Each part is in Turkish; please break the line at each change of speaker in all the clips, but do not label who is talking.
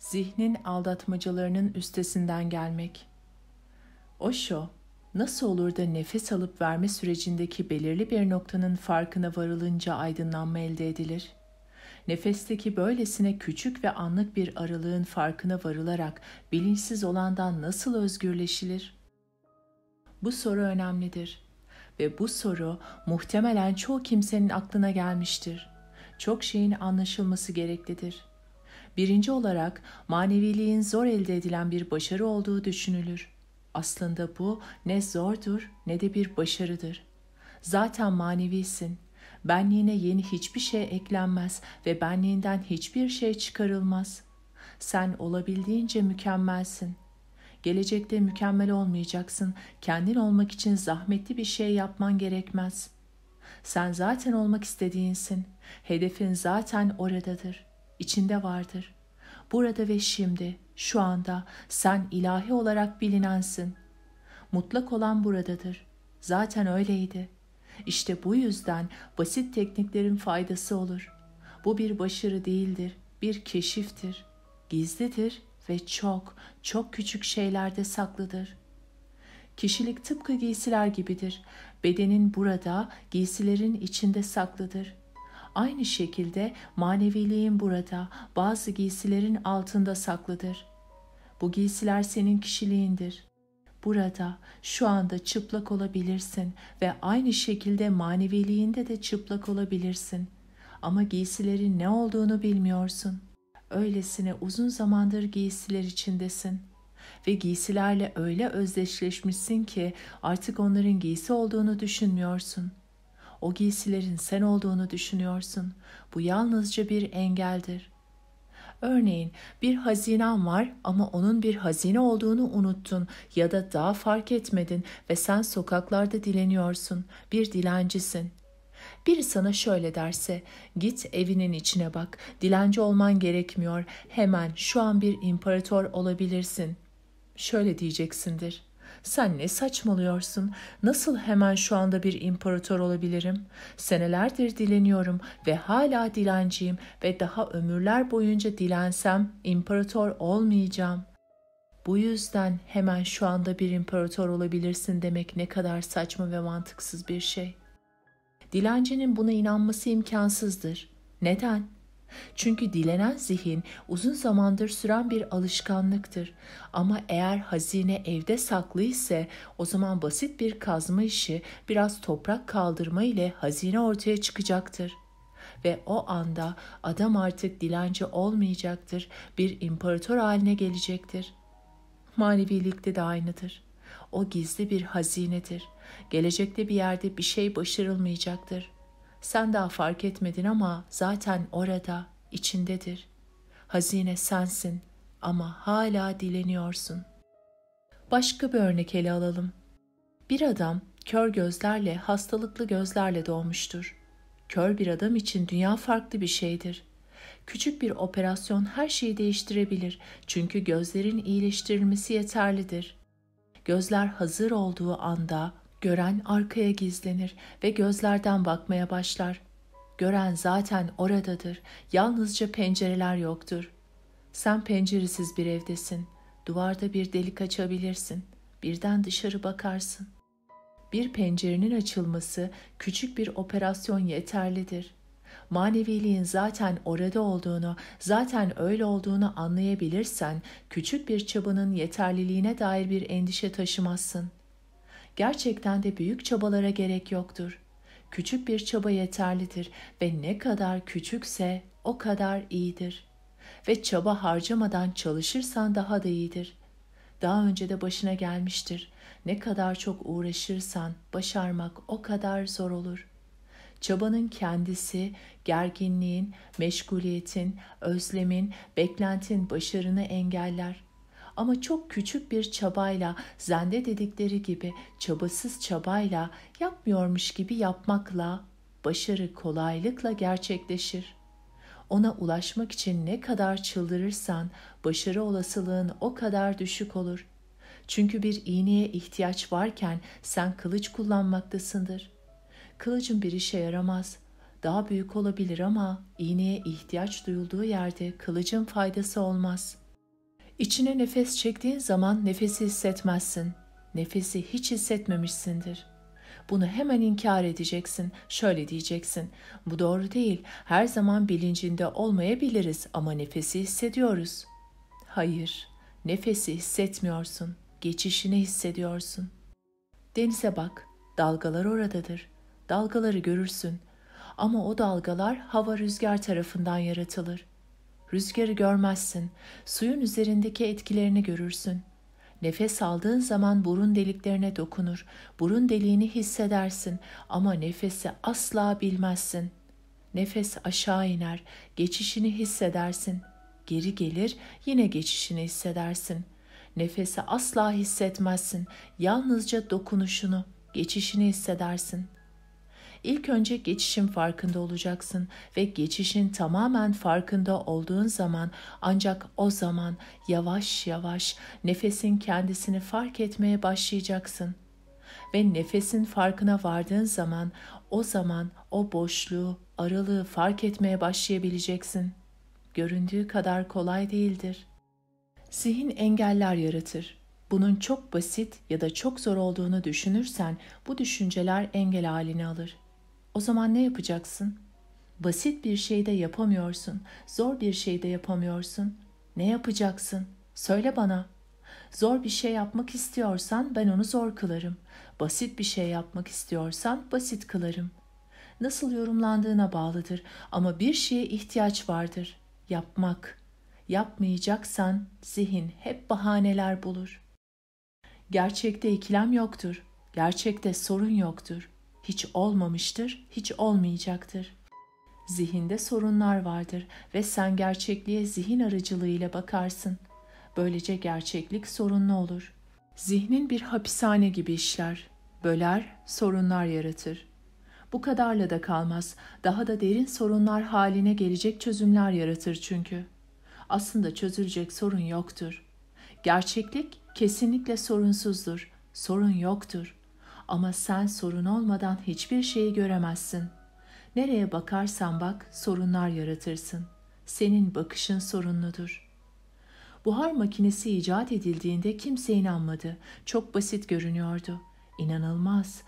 zihnin aldatmacalarının üstesinden gelmek. Osho, nasıl olur da nefes alıp verme sürecindeki belirli bir noktanın farkına varılınca aydınlanma elde edilir? Nefesteki böylesine küçük ve anlık bir aralığın farkına varılarak bilinçsiz olandan nasıl özgürleşilir? Bu soru önemlidir ve bu soru muhtemelen çoğu kimsenin aklına gelmiştir. Çok şeyin anlaşılması gereklidir.'' birinci olarak maneviliğin zor elde edilen bir başarı olduğu düşünülür. Aslında bu ne zordur ne de bir başarıdır. Zaten manevisin. Benliğine yeni hiçbir şey eklenmez ve benliğinden hiçbir şey çıkarılmaz. Sen olabildiğince mükemmelsin. Gelecekte mükemmel olmayacaksın. Kendin olmak için zahmetli bir şey yapman gerekmez. Sen zaten olmak istediğinsin. Hedefin zaten oradadır içinde vardır. Burada ve şimdi, şu anda sen ilahi olarak bilinensin. Mutlak olan buradadır. Zaten öyleydi. İşte bu yüzden basit tekniklerin faydası olur. Bu bir başarı değildir, bir keşiftir. Gizlidir ve çok, çok küçük şeylerde saklıdır. Kişilik tıpkı giysiler gibidir. Bedenin burada, giysilerin içinde saklıdır.'' Aynı şekilde maneviliğin burada bazı giysilerin altında saklıdır. Bu giysiler senin kişiliğindir. Burada şu anda çıplak olabilirsin ve aynı şekilde maneviliğinde de çıplak olabilirsin. Ama giysilerin ne olduğunu bilmiyorsun. Öylesine uzun zamandır giysiler içindesin.'' ve giysilerle öyle özdeşleşmişsin ki artık onların giysi olduğunu düşünmüyorsun. O giysilerin sen olduğunu düşünüyorsun. Bu yalnızca bir engeldir. Örneğin bir hazinen var ama onun bir hazine olduğunu unuttun ya da daha fark etmedin ve sen sokaklarda dileniyorsun. Bir dilencisin. Biri sana şöyle derse, git evinin içine bak, dilenci olman gerekmiyor, hemen şu an bir imparator olabilirsin. Şöyle diyeceksindir.'' Sen ne saçmalıyorsun? Nasıl hemen şu anda bir imparator olabilirim? Senelerdir dileniyorum ve hala dilenciyim ve daha ömürler boyunca dilensem imparator olmayacağım. Bu yüzden hemen şu anda bir imparator olabilirsin demek ne kadar saçma ve mantıksız bir şey. Dilencinin buna inanması imkansızdır. Neden? Çünkü dilenen zihin uzun zamandır süren bir alışkanlıktır. Ama eğer hazine evde saklı ise o zaman basit bir kazma işi biraz toprak kaldırma ile hazine ortaya çıkacaktır. Ve o anda adam artık dilenci olmayacaktır, bir imparator haline gelecektir. Manevilikte de aynıdır. O gizli bir hazinedir. Gelecekte bir yerde bir şey başarılmayacaktır.'' Sen daha fark etmedin ama zaten orada, içindedir. Hazine sensin ama hala dileniyorsun. Başka bir örnek ele alalım. Bir adam kör gözlerle, hastalıklı gözlerle doğmuştur. Kör bir adam için dünya farklı bir şeydir. Küçük bir operasyon her şeyi değiştirebilir çünkü gözlerin iyileştirilmesi yeterlidir. Gözler hazır olduğu anda Gören arkaya gizlenir ve gözlerden bakmaya başlar. Gören zaten oradadır. Yalnızca pencereler yoktur. Sen penceresiz bir evdesin. Duvarda bir delik açabilirsin. Birden dışarı bakarsın. Bir pencerenin açılması küçük bir operasyon yeterlidir. Maneviliğin zaten orada olduğunu, zaten öyle olduğunu anlayabilirsen, küçük bir çabanın yeterliliğine dair bir endişe taşımazsın.'' Gerçekten de büyük çabalara gerek yoktur. Küçük bir çaba yeterlidir ve ne kadar küçükse o kadar iyidir. Ve çaba harcamadan çalışırsan daha da iyidir. Daha önce de başına gelmiştir. Ne kadar çok uğraşırsan başarmak o kadar zor olur. Çabanın kendisi gerginliğin, meşguliyetin, özlemin, beklentin başarını engeller.'' ama çok küçük bir çabayla, zende dedikleri gibi çabasız çabayla, yapmıyormuş gibi yapmakla başarı kolaylıkla gerçekleşir. Ona ulaşmak için ne kadar çıldırırsan başarı olasılığın o kadar düşük olur. Çünkü bir iğneye ihtiyaç varken sen kılıç kullanmaktasındır. Kılıcın bir işe yaramaz. Daha büyük olabilir ama iğneye ihtiyaç duyulduğu yerde kılıcın faydası olmaz.'' İçine nefes çektiğin zaman nefesi hissetmezsin. Nefesi hiç hissetmemişsindir. Bunu hemen inkar edeceksin. Şöyle diyeceksin. Bu doğru değil. Her zaman bilincinde olmayabiliriz ama nefesi hissediyoruz. Hayır. Nefesi hissetmiyorsun. Geçişini hissediyorsun. Denize bak. Dalgalar oradadır. Dalgaları görürsün. Ama o dalgalar hava rüzgar tarafından yaratılır. Rüzgarı görmezsin. Suyun üzerindeki etkilerini görürsün. Nefes aldığın zaman burun deliklerine dokunur. Burun deliğini hissedersin ama nefesi asla bilmezsin. Nefes aşağı iner, geçişini hissedersin. Geri gelir, yine geçişini hissedersin. Nefesi asla hissetmezsin. Yalnızca dokunuşunu, geçişini hissedersin.'' İlk önce geçişin farkında olacaksın ve geçişin tamamen farkında olduğun zaman ancak o zaman yavaş yavaş nefesin kendisini fark etmeye başlayacaksın. Ve nefesin farkına vardığın zaman o zaman o boşluğu, aralığı fark etmeye başlayabileceksin. Göründüğü kadar kolay değildir. Zihin engeller yaratır bunun çok basit ya da çok zor olduğunu düşünürsen bu düşünceler engel halini alır. O zaman ne yapacaksın? Basit bir şey de yapamıyorsun. Zor bir şey de yapamıyorsun. Ne yapacaksın? Söyle bana. Zor bir şey yapmak istiyorsan ben onu zor kılarım. Basit bir şey yapmak istiyorsan basit kılarım. Nasıl yorumlandığına bağlıdır ama bir şeye ihtiyaç vardır. Yapmak. Yapmayacaksan zihin hep bahaneler bulur. Gerçekte ikilem yoktur. Gerçekte sorun yoktur hiç olmamıştır, hiç olmayacaktır. Zihinde sorunlar vardır ve sen gerçekliğe zihin aracılığıyla bakarsın. Böylece gerçeklik sorunlu olur. Zihnin bir hapishane gibi işler. Böler, sorunlar yaratır. Bu kadarla da kalmaz. Daha da derin sorunlar haline gelecek çözümler yaratır çünkü. Aslında çözülecek sorun yoktur. Gerçeklik kesinlikle sorunsuzdur. Sorun yoktur. Ama sen sorun olmadan hiçbir şeyi göremezsin. Nereye bakarsan bak sorunlar yaratırsın. Senin bakışın sorunludur. Buhar makinesi icat edildiğinde kimse inanmadı. Çok basit görünüyordu. İnanılmaz.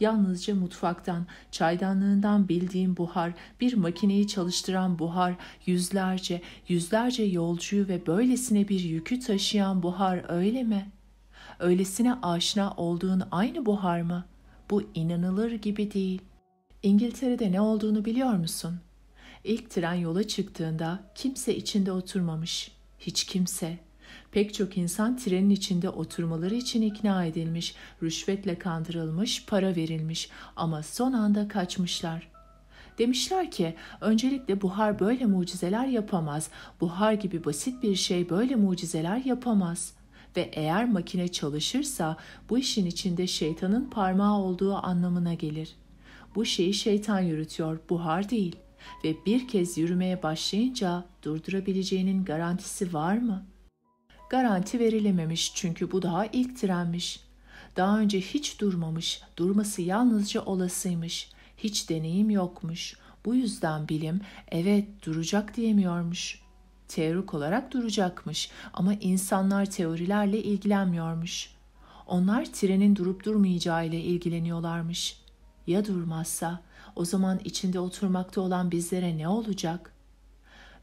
Yalnızca mutfaktan, çaydanlığından bildiğim buhar, bir makineyi çalıştıran buhar, yüzlerce, yüzlerce yolcuyu ve böylesine bir yükü taşıyan buhar öyle mi?'' öylesine aşina olduğun aynı buhar mı? Bu inanılır gibi değil. İngiltere'de ne olduğunu biliyor musun? İlk tren yola çıktığında kimse içinde oturmamış. Hiç kimse. Pek çok insan trenin içinde oturmaları için ikna edilmiş, rüşvetle kandırılmış, para verilmiş ama son anda kaçmışlar. Demişler ki öncelikle buhar böyle mucizeler yapamaz. Buhar gibi basit bir şey böyle mucizeler yapamaz ve eğer makine çalışırsa bu işin içinde şeytanın parmağı olduğu anlamına gelir. Bu şeyi şeytan yürütüyor, buhar değil ve bir kez yürümeye başlayınca durdurabileceğinin garantisi var mı? Garanti verilememiş çünkü bu daha ilk trenmiş. Daha önce hiç durmamış, durması yalnızca olasıymış. Hiç deneyim yokmuş. Bu yüzden bilim evet duracak diyemiyormuş.'' teorik olarak duracakmış ama insanlar teorilerle ilgilenmiyormuş. Onlar trenin durup durmayacağı ile ilgileniyorlarmış. Ya durmazsa o zaman içinde oturmakta olan bizlere ne olacak?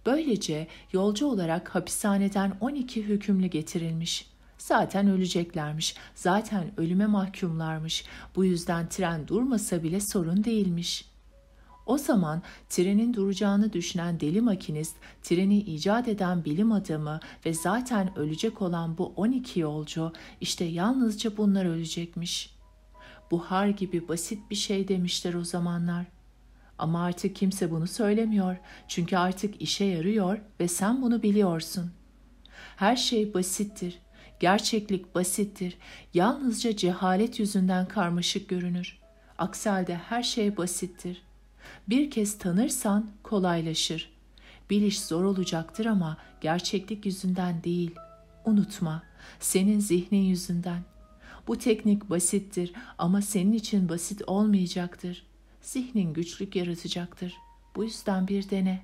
Böylece yolcu olarak hapishaneden 12 hükümlü getirilmiş.'' Zaten öleceklermiş. Zaten ölüme mahkumlarmış. Bu yüzden tren durmasa bile sorun değilmiş.'' O zaman trenin duracağını düşünen deli makinist, treni icat eden bilim adamı ve zaten ölecek olan bu 12 yolcu işte yalnızca bunlar ölecekmiş. Buhar gibi basit bir şey demişler o zamanlar. Ama artık kimse bunu söylemiyor. Çünkü artık işe yarıyor ve sen bunu biliyorsun. Her şey basittir. Gerçeklik basittir. Yalnızca cehalet yüzünden karmaşık görünür. Aksi halde her şey basittir.'' Bir kez tanırsan kolaylaşır. Biliş zor olacaktır ama gerçeklik yüzünden değil. Unutma, senin zihnin yüzünden. Bu teknik basittir ama senin için basit olmayacaktır. Zihnin güçlük yaratacaktır. Bu yüzden bir dene.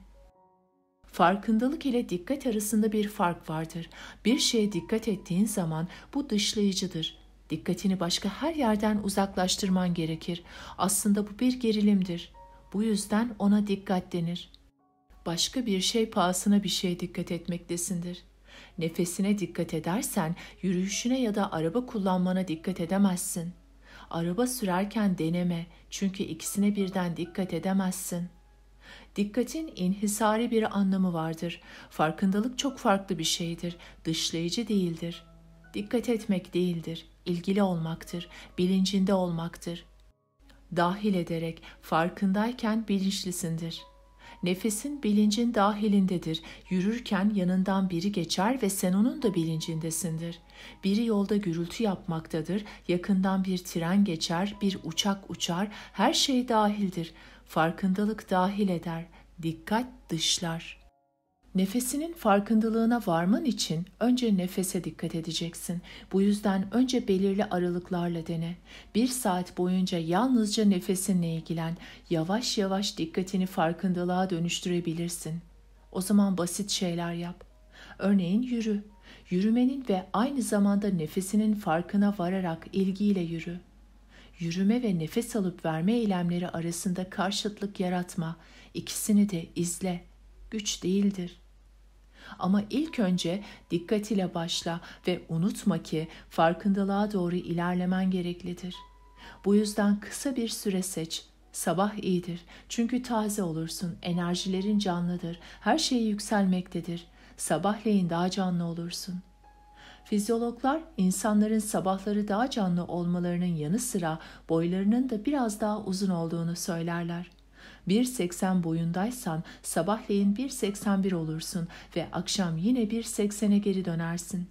Farkındalık ile dikkat arasında bir fark vardır. Bir şeye dikkat ettiğin zaman bu dışlayıcıdır. Dikkatini başka her yerden uzaklaştırman gerekir. Aslında bu bir gerilimdir. Bu yüzden ona dikkat denir. Başka bir şey pahasına bir şeye dikkat etmektesindir. Nefesine dikkat edersen yürüyüşüne ya da araba kullanmana dikkat edemezsin. Araba sürerken deneme çünkü ikisine birden dikkat edemezsin. Dikkatin inhisari bir anlamı vardır. Farkındalık çok farklı bir şeydir. Dışlayıcı değildir. Dikkat etmek değildir, ilgili olmaktır, bilincinde olmaktır dahil ederek farkındayken bilinçlisindir. Nefesin bilincin dahilindedir. Yürürken yanından biri geçer ve sen onun da bilincindesindir. Biri yolda gürültü yapmaktadır. Yakından bir tren geçer, bir uçak uçar. Her şey dahildir. Farkındalık dahil eder. Dikkat dışlar.'' Nefesinin farkındalığına varman için önce nefese dikkat edeceksin. Bu yüzden önce belirli aralıklarla dene. Bir saat boyunca yalnızca nefesinle ilgilen. Yavaş yavaş dikkatini farkındalığa dönüştürebilirsin. O zaman basit şeyler yap. Örneğin yürü. Yürümenin ve aynı zamanda nefesinin farkına vararak ilgiyle yürü. Yürüme ve nefes alıp verme eylemleri arasında karşıtlık yaratma. İkisini de izle.'' güç değildir. Ama ilk önce dikkat ile başla ve unutma ki farkındalığa doğru ilerlemen gereklidir. Bu yüzden kısa bir süre seç. Sabah iyidir çünkü taze olursun, enerjilerin canlıdır, her şey yükselmektedir. Sabahleyin daha canlı olursun. Fizyologlar insanların sabahları daha canlı olmalarının yanı sıra boylarının da biraz daha uzun olduğunu söylerler. 1.80 boyundaysan sabahleyin 1.81 olursun ve akşam yine 1.80'e geri dönersin.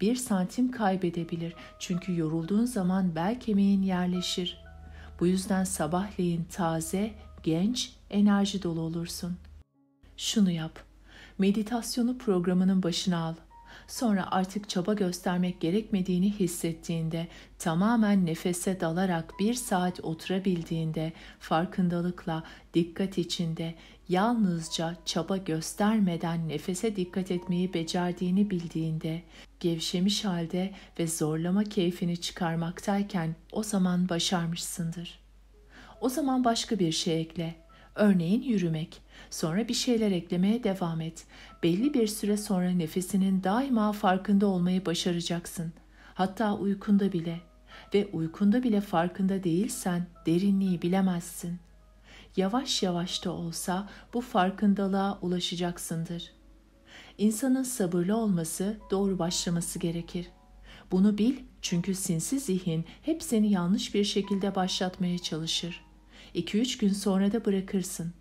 Bir santim kaybedebilir çünkü yorulduğun zaman bel kemiğin yerleşir. Bu yüzden sabahleyin taze, genç, enerji dolu olursun. Şunu yap. Meditasyonu programının başına al Sonra artık çaba göstermek gerekmediğini hissettiğinde, tamamen nefese dalarak bir saat oturabildiğinde, farkındalıkla, dikkat içinde, yalnızca çaba göstermeden nefese dikkat etmeyi becerdiğini bildiğinde, gevşemiş halde ve zorlama keyfini çıkarmaktayken o zaman başarmışsındır. O zaman başka bir şey ekle. Örneğin yürümek. Sonra bir şeyler eklemeye devam et belli bir süre sonra nefesinin daima farkında olmayı başaracaksın. Hatta uykunda bile ve uykunda bile farkında değilsen derinliği bilemezsin. Yavaş yavaş da olsa bu farkındalığa ulaşacaksındır. İnsanın sabırlı olması, doğru başlaması gerekir. Bunu bil çünkü sinsi zihin hep seni yanlış bir şekilde başlatmaya çalışır. 2-3 gün sonra da bırakırsın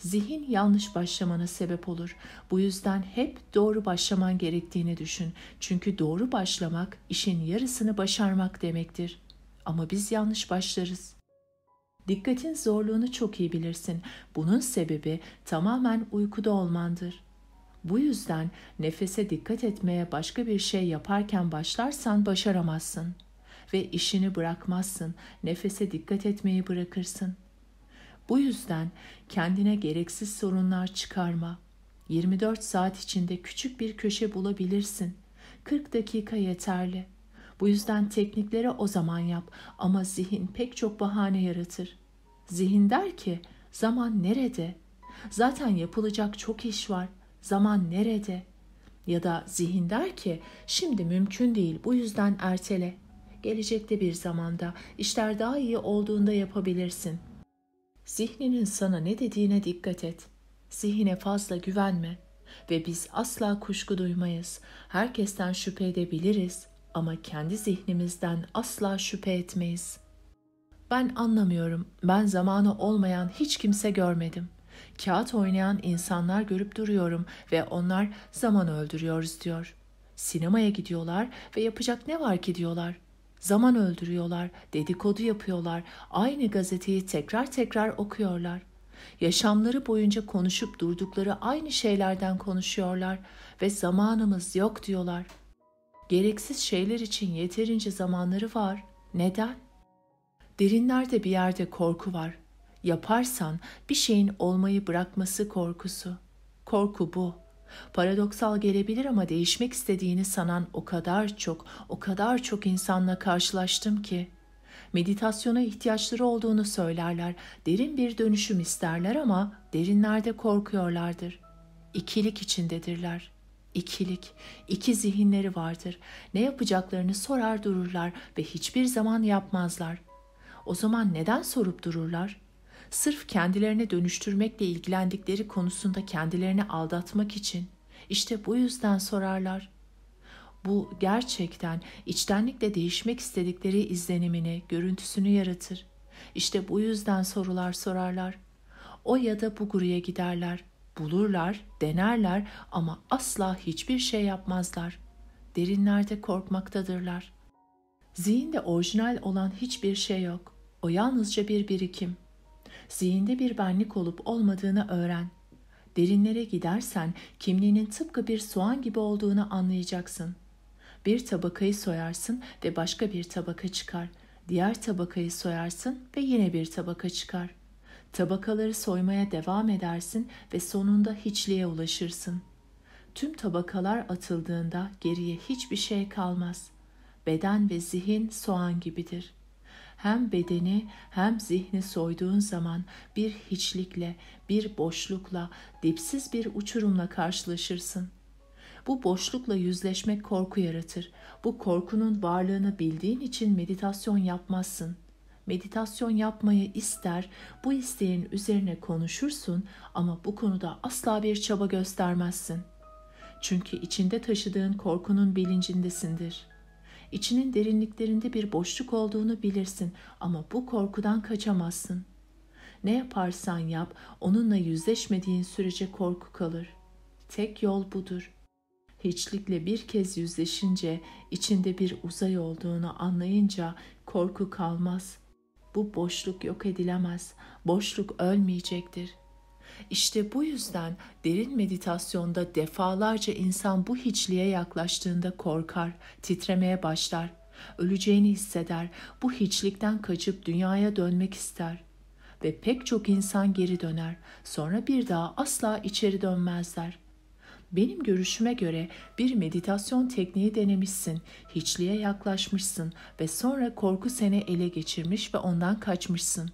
zihin yanlış başlamana sebep olur. Bu yüzden hep doğru başlaman gerektiğini düşün. Çünkü doğru başlamak işin yarısını başarmak demektir. Ama biz yanlış başlarız. Dikkatin zorluğunu çok iyi bilirsin. Bunun sebebi tamamen uykuda olmandır. Bu yüzden nefese dikkat etmeye başka bir şey yaparken başlarsan başaramazsın ve işini bırakmazsın. Nefese dikkat etmeyi bırakırsın. Bu yüzden kendine gereksiz sorunlar çıkarma. 24 saat içinde küçük bir köşe bulabilirsin. 40 dakika yeterli. Bu yüzden teknikleri o zaman yap ama zihin pek çok bahane yaratır. Zihin der ki zaman nerede? Zaten yapılacak çok iş var. Zaman nerede? Ya da zihin der ki şimdi mümkün değil bu yüzden ertele. Gelecekte bir zamanda işler daha iyi olduğunda yapabilirsin.'' Zihninin sana ne dediğine dikkat et. Zihine fazla güvenme ve biz asla kuşku duymayız. Herkesten şüphe edebiliriz ama kendi zihnimizden asla şüphe etmeyiz. Ben anlamıyorum. Ben zamanı olmayan hiç kimse görmedim. Kağıt oynayan insanlar görüp duruyorum ve onlar zaman öldürüyoruz diyor. Sinemaya gidiyorlar ve yapacak ne var ki diyorlar. Zaman öldürüyorlar, dedikodu yapıyorlar, aynı gazeteyi tekrar tekrar okuyorlar. Yaşamları boyunca konuşup durdukları aynı şeylerden konuşuyorlar ve zamanımız yok diyorlar. Gereksiz şeyler için yeterince zamanları var. Neden? Derinlerde bir yerde korku var. Yaparsan bir şeyin olmayı bırakması korkusu. Korku bu.'' Paradoksal gelebilir ama değişmek istediğini sanan o kadar çok, o kadar çok insanla karşılaştım ki. Meditasyona ihtiyaçları olduğunu söylerler, derin bir dönüşüm isterler ama derinlerde korkuyorlardır. İkilik içindedirler. İkilik, iki zihinleri vardır. Ne yapacaklarını sorar dururlar ve hiçbir zaman yapmazlar. O zaman neden sorup dururlar?'' sırf kendilerine dönüştürmekle ilgilendikleri konusunda kendilerini aldatmak için işte bu yüzden sorarlar. Bu gerçekten içtenlikle değişmek istedikleri izlenimini, görüntüsünü yaratır. İşte bu yüzden sorular sorarlar. O ya da bu guruya giderler. Bulurlar, denerler ama asla hiçbir şey yapmazlar. Derinlerde korkmaktadırlar. Zihinde orijinal olan hiçbir şey yok. O yalnızca bir birikim zihinde bir benlik olup olmadığını öğren. Derinlere gidersen kimliğinin tıpkı bir soğan gibi olduğunu anlayacaksın. Bir tabakayı soyarsın ve başka bir tabaka çıkar. Diğer tabakayı soyarsın ve yine bir tabaka çıkar. Tabakaları soymaya devam edersin ve sonunda hiçliğe ulaşırsın. Tüm tabakalar atıldığında geriye hiçbir şey kalmaz. Beden ve zihin soğan gibidir.'' hem bedeni hem zihni soyduğun zaman bir hiçlikle, bir boşlukla, dipsiz bir uçurumla karşılaşırsın. Bu boşlukla yüzleşmek korku yaratır. Bu korkunun varlığını bildiğin için meditasyon yapmazsın. Meditasyon yapmayı ister, bu isteğin üzerine konuşursun ama bu konuda asla bir çaba göstermezsin. Çünkü içinde taşıdığın korkunun bilincindesindir.'' İçinin derinliklerinde bir boşluk olduğunu bilirsin ama bu korkudan kaçamazsın. Ne yaparsan yap, onunla yüzleşmediğin sürece korku kalır. Tek yol budur. Hiçlikle bir kez yüzleşince, içinde bir uzay olduğunu anlayınca korku kalmaz. Bu boşluk yok edilemez. Boşluk ölmeyecektir.'' İşte bu yüzden derin meditasyonda defalarca insan bu hiçliğe yaklaştığında korkar, titremeye başlar. Öleceğini hisseder, bu hiçlikten kaçıp dünyaya dönmek ister ve pek çok insan geri döner. Sonra bir daha asla içeri dönmezler. Benim görüşüme göre bir meditasyon tekniği denemişsin, hiçliğe yaklaşmışsın ve sonra korku seni ele geçirmiş ve ondan kaçmışsın.''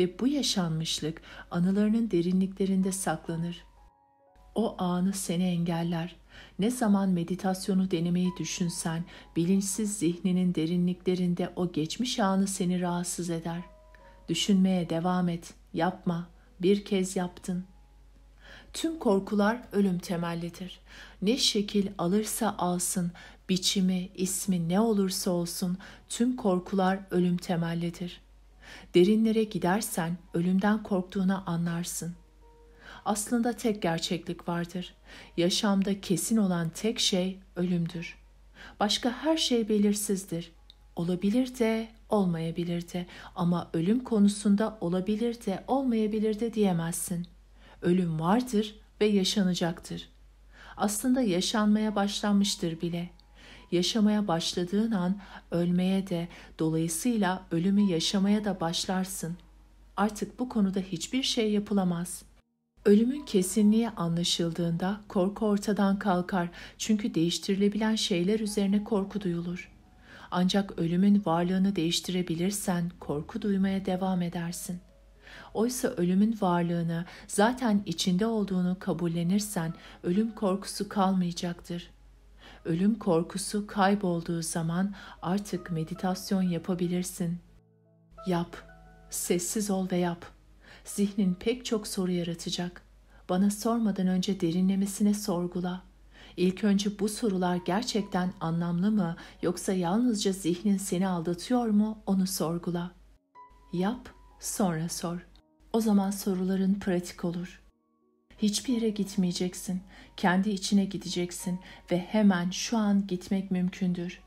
ve bu yaşanmışlık anılarının derinliklerinde saklanır. O anı seni engeller. Ne zaman meditasyonu denemeyi düşünsen, bilinçsiz zihninin derinliklerinde o geçmiş anı seni rahatsız eder. Düşünmeye devam et, yapma, bir kez yaptın.'' Tüm korkular ölüm temellidir. Ne şekil alırsa alsın, biçimi, ismi ne olursa olsun tüm korkular ölüm temellidir. Derinlere gidersen ölümden korktuğunu anlarsın. Aslında tek gerçeklik vardır. Yaşamda kesin olan tek şey ölümdür. Başka her şey belirsizdir. Olabilir de olmayabilir de ama ölüm konusunda olabilir de olmayabilir de diyemezsin. Ölüm vardır ve yaşanacaktır. Aslında yaşanmaya başlanmıştır bile.'' yaşamaya başladığın an ölmeye de dolayısıyla ölümü yaşamaya da başlarsın. Artık bu konuda hiçbir şey yapılamaz. Ölümün kesinliği anlaşıldığında korku ortadan kalkar çünkü değiştirilebilen şeyler üzerine korku duyulur. Ancak ölümün varlığını değiştirebilirsen korku duymaya devam edersin. Oysa ölümün varlığını, zaten içinde olduğunu kabullenirsen ölüm korkusu kalmayacaktır ölüm korkusu kaybolduğu zaman artık meditasyon yapabilirsin. Yap, sessiz ol ve yap. Zihnin pek çok soru yaratacak. Bana sormadan önce derinlemesine sorgula. İlk önce bu sorular gerçekten anlamlı mı yoksa yalnızca zihnin seni aldatıyor mu onu sorgula. Yap, sonra sor. O zaman soruların pratik olur.'' Hiçbir yere gitmeyeceksin. Kendi içine gideceksin ve hemen şu an gitmek mümkündür.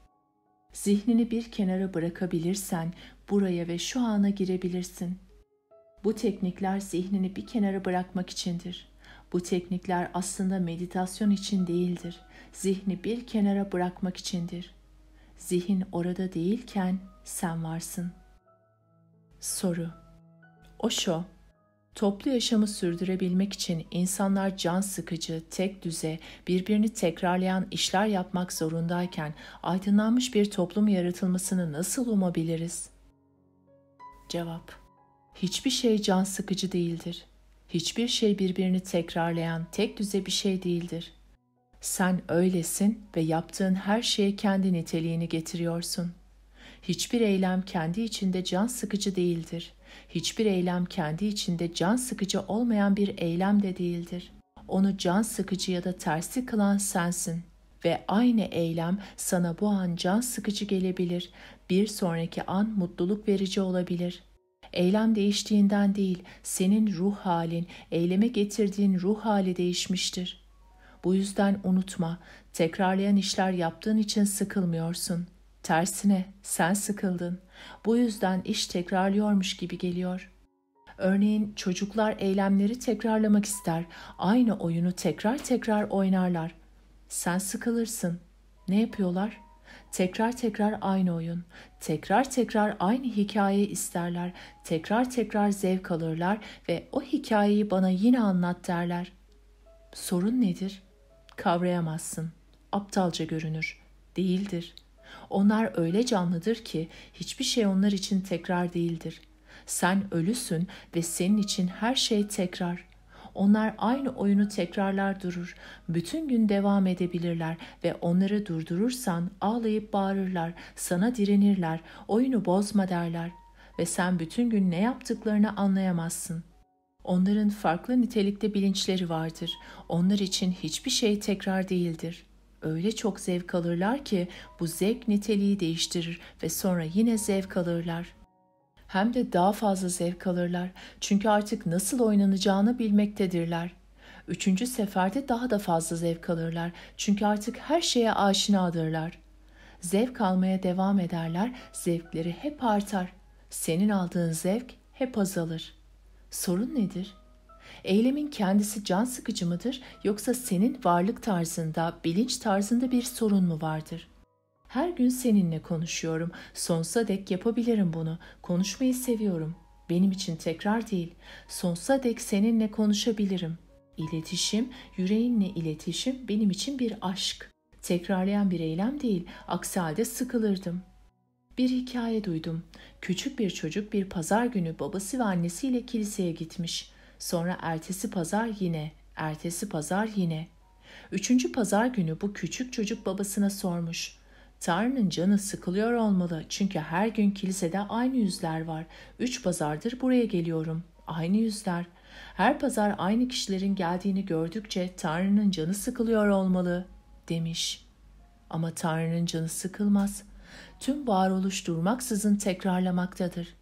Zihnini bir kenara bırakabilirsen buraya ve şu ana girebilirsin. Bu teknikler zihnini bir kenara bırakmak içindir. Bu teknikler aslında meditasyon için değildir. Zihni bir kenara bırakmak içindir. Zihin orada değilken sen varsın. Soru Osho Toplu yaşamı sürdürebilmek için insanlar can sıkıcı, tek düze, birbirini tekrarlayan işler yapmak zorundayken aydınlanmış bir toplum yaratılmasını nasıl umabiliriz? Cevap Hiçbir şey can sıkıcı değildir. Hiçbir şey birbirini tekrarlayan tek düze bir şey değildir. Sen öylesin ve yaptığın her şeye kendi niteliğini getiriyorsun. Hiçbir eylem kendi içinde can sıkıcı değildir.'' Hiçbir eylem kendi içinde can sıkıcı olmayan bir eylem de değildir. Onu can sıkıcı ya da tersi kılan sensin ve aynı eylem sana bu an can sıkıcı gelebilir, bir sonraki an mutluluk verici olabilir. Eylem değiştiğinden değil, senin ruh halin, eyleme getirdiğin ruh hali değişmiştir. Bu yüzden unutma, tekrarlayan işler yaptığın için sıkılmıyorsun. Tersine sen sıkıldın. Bu yüzden iş tekrarlıyormuş gibi geliyor. Örneğin çocuklar eylemleri tekrarlamak ister. Aynı oyunu tekrar tekrar oynarlar. Sen sıkılırsın. Ne yapıyorlar? Tekrar tekrar aynı oyun, tekrar tekrar aynı hikayeyi isterler, tekrar tekrar zevk alırlar ve o hikayeyi bana yine anlat derler. Sorun nedir? Kavrayamazsın. Aptalca görünür. Değildir. Onlar öyle canlıdır ki hiçbir şey onlar için tekrar değildir. Sen ölüsün ve senin için her şey tekrar. Onlar aynı oyunu tekrarlar durur. Bütün gün devam edebilirler ve onları durdurursan ağlayıp bağırırlar, sana direnirler, oyunu bozma derler ve sen bütün gün ne yaptıklarını anlayamazsın. Onların farklı nitelikte bilinçleri vardır. Onlar için hiçbir şey tekrar değildir.'' öyle çok zevk alırlar ki bu zevk niteliği değiştirir ve sonra yine zevk alırlar. Hem de daha fazla zevk alırlar çünkü artık nasıl oynanacağını bilmektedirler. Üçüncü seferde daha da fazla zevk alırlar çünkü artık her şeye aşinadırlar. Zevk almaya devam ederler, zevkleri hep artar. Senin aldığın zevk hep azalır. Sorun nedir?'' Eylemin kendisi can sıkıcı mıdır yoksa senin varlık tarzında, bilinç tarzında bir sorun mu vardır? Her gün seninle konuşuyorum. Sonsuza dek yapabilirim bunu. Konuşmayı seviyorum. Benim için tekrar değil. Sonsuza dek seninle konuşabilirim. İletişim, yüreğinle iletişim benim için bir aşk. Tekrarlayan bir eylem değil. Aksi halde sıkılırdım.'' Bir hikaye duydum. Küçük bir çocuk bir pazar günü babası ve annesiyle kiliseye gitmiş. Sonra ertesi pazar yine, ertesi pazar yine. Üçüncü pazar günü bu küçük çocuk babasına sormuş. Tanrı'nın canı sıkılıyor olmalı çünkü her gün kilisede aynı yüzler var. Üç pazardır buraya geliyorum. Aynı yüzler. Her pazar aynı kişilerin geldiğini gördükçe Tanrı'nın canı sıkılıyor olmalı demiş. Ama Tanrı'nın canı sıkılmaz. Tüm varoluş durmaksızın tekrarlamaktadır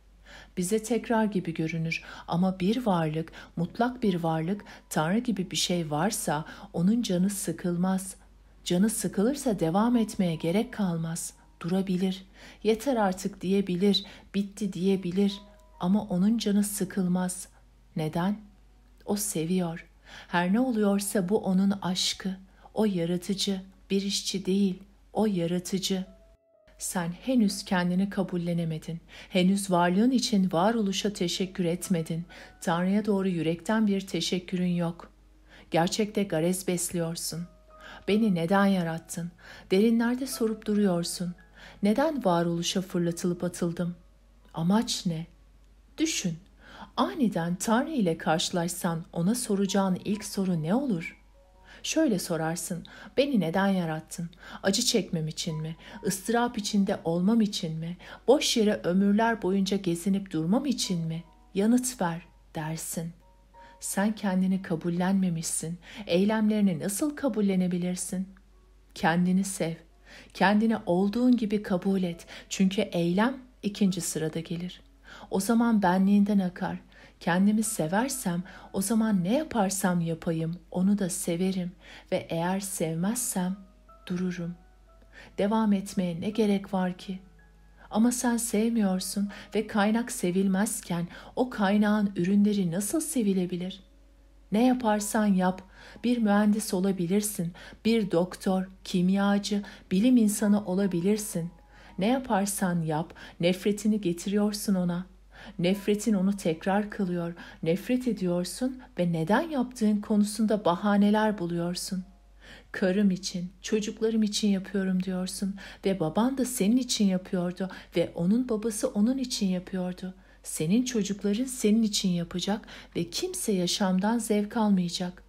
bize tekrar gibi görünür ama bir varlık, mutlak bir varlık, Tanrı gibi bir şey varsa onun canı sıkılmaz. Canı sıkılırsa devam etmeye gerek kalmaz. Durabilir. Yeter artık diyebilir, bitti diyebilir ama onun canı sıkılmaz. Neden? O seviyor. Her ne oluyorsa bu onun aşkı. O yaratıcı, bir işçi değil. O yaratıcı.'' Sen henüz kendini kabullenemedin. Henüz varlığın için varoluşa teşekkür etmedin. Tanrı'ya doğru yürekten bir teşekkürün yok. Gerçekte garez besliyorsun. Beni neden yarattın? Derinlerde sorup duruyorsun. Neden varoluşa fırlatılıp atıldım? Amaç ne? Düşün. Aniden Tanrı ile karşılaşsan ona soracağın ilk soru ne olur?'' Şöyle sorarsın, beni neden yarattın? Acı çekmem için mi? Istırap içinde olmam için mi? Boş yere ömürler boyunca gezinip durmam için mi? Yanıt ver dersin. Sen kendini kabullenmemişsin. Eylemlerini nasıl kabullenebilirsin? Kendini sev. Kendini olduğun gibi kabul et. Çünkü eylem ikinci sırada gelir. O zaman benliğinden akar Kendimi seversem o zaman ne yaparsam yapayım onu da severim ve eğer sevmezsem dururum. Devam etmeye ne gerek var ki? Ama sen sevmiyorsun ve kaynak sevilmezken o kaynağın ürünleri nasıl sevilebilir? Ne yaparsan yap, bir mühendis olabilirsin, bir doktor, kimyacı, bilim insanı olabilirsin. Ne yaparsan yap, nefretini getiriyorsun ona.'' Nefretin onu tekrar kılıyor. Nefret ediyorsun ve neden yaptığın konusunda bahaneler buluyorsun. Karım için, çocuklarım için yapıyorum diyorsun ve baban da senin için yapıyordu ve onun babası onun için yapıyordu. Senin çocukların senin için yapacak ve kimse yaşamdan zevk almayacak.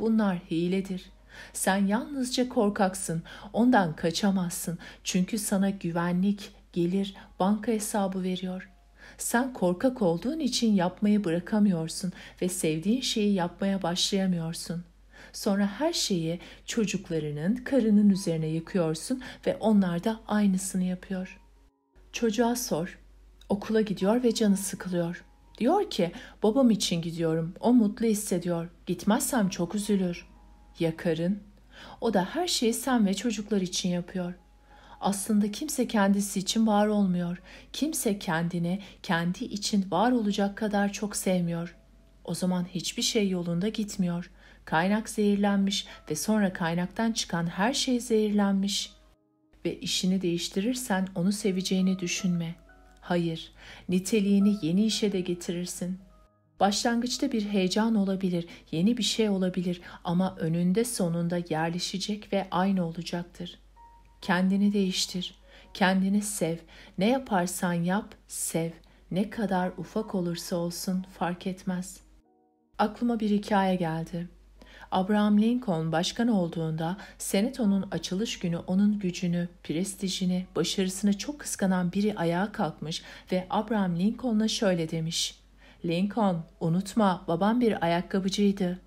Bunlar hiledir.'' Sen yalnızca korkaksın. Ondan kaçamazsın. Çünkü sana güvenlik, gelir, banka hesabı veriyor. Sen korkak olduğun için yapmayı bırakamıyorsun ve sevdiğin şeyi yapmaya başlayamıyorsun. Sonra her şeyi çocuklarının, karının üzerine yıkıyorsun ve onlar da aynısını yapıyor. Çocuğa sor. Okula gidiyor ve canı sıkılıyor. Diyor ki babam için gidiyorum. O mutlu hissediyor. Gitmezsem çok üzülür. Ya karın? O da her şeyi sen ve çocuklar için yapıyor.'' Aslında kimse kendisi için var olmuyor. Kimse kendini kendi için var olacak kadar çok sevmiyor. O zaman hiçbir şey yolunda gitmiyor. Kaynak zehirlenmiş ve sonra kaynaktan çıkan her şey zehirlenmiş. Ve işini değiştirirsen onu seveceğini düşünme. Hayır, niteliğini yeni işe de getirirsin.'' Başlangıçta bir heyecan olabilir, yeni bir şey olabilir ama önünde sonunda yerleşecek ve aynı olacaktır. Kendini değiştir, kendini sev. Ne yaparsan yap, sev. Ne kadar ufak olursa olsun fark etmez. Aklıma bir hikaye geldi. Abraham Lincoln başkan olduğunda senatonun açılış günü onun gücünü, prestijini, başarısını çok kıskanan biri ayağa kalkmış ve Abraham Lincoln'a şöyle demiş. Lincoln unutma babam bir ayakkabıcıydı.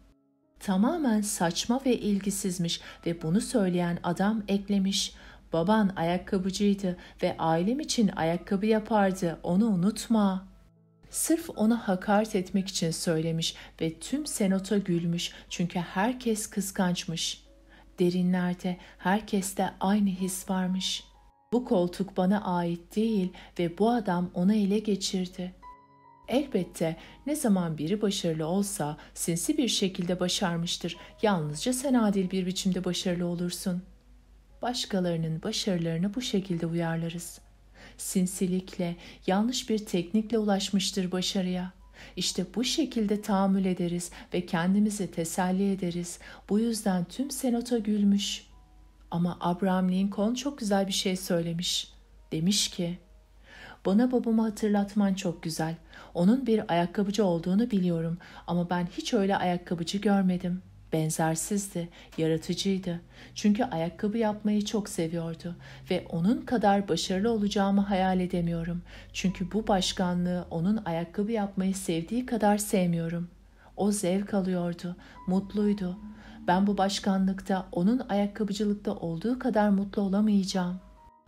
Tamamen saçma ve ilgisizmiş ve bunu söyleyen adam eklemiş. Baban ayakkabıcıydı ve ailem için ayakkabı yapardı. Onu unutma. Sırf ona hakaret etmek için söylemiş ve tüm senata gülmüş çünkü herkes kıskançmış. Derinlerde herkeste aynı his varmış. Bu koltuk bana ait değil ve bu adam onu ele geçirdi.'' Elbette ne zaman biri başarılı olsa sinsi bir şekilde başarmıştır. Yalnızca sen adil bir biçimde başarılı olursun.'' başkalarının başarılarını bu şekilde uyarlarız. Sinsilikle, yanlış bir teknikle ulaşmıştır başarıya. İşte bu şekilde tahammül ederiz ve kendimizi teselli ederiz. Bu yüzden tüm senata gülmüş. Ama Abraham Lincoln çok güzel bir şey söylemiş. Demiş ki, bana babamı hatırlatman çok güzel. Onun bir ayakkabıcı olduğunu biliyorum ama ben hiç öyle ayakkabıcı görmedim.'' Benzersizdi, yaratıcıydı. Çünkü ayakkabı yapmayı çok seviyordu ve onun kadar başarılı olacağımı hayal edemiyorum. Çünkü bu başkanlığı onun ayakkabı yapmayı sevdiği kadar sevmiyorum. O zevk alıyordu, mutluydu. Ben bu başkanlıkta onun ayakkabıcılıkta olduğu kadar mutlu olamayacağım.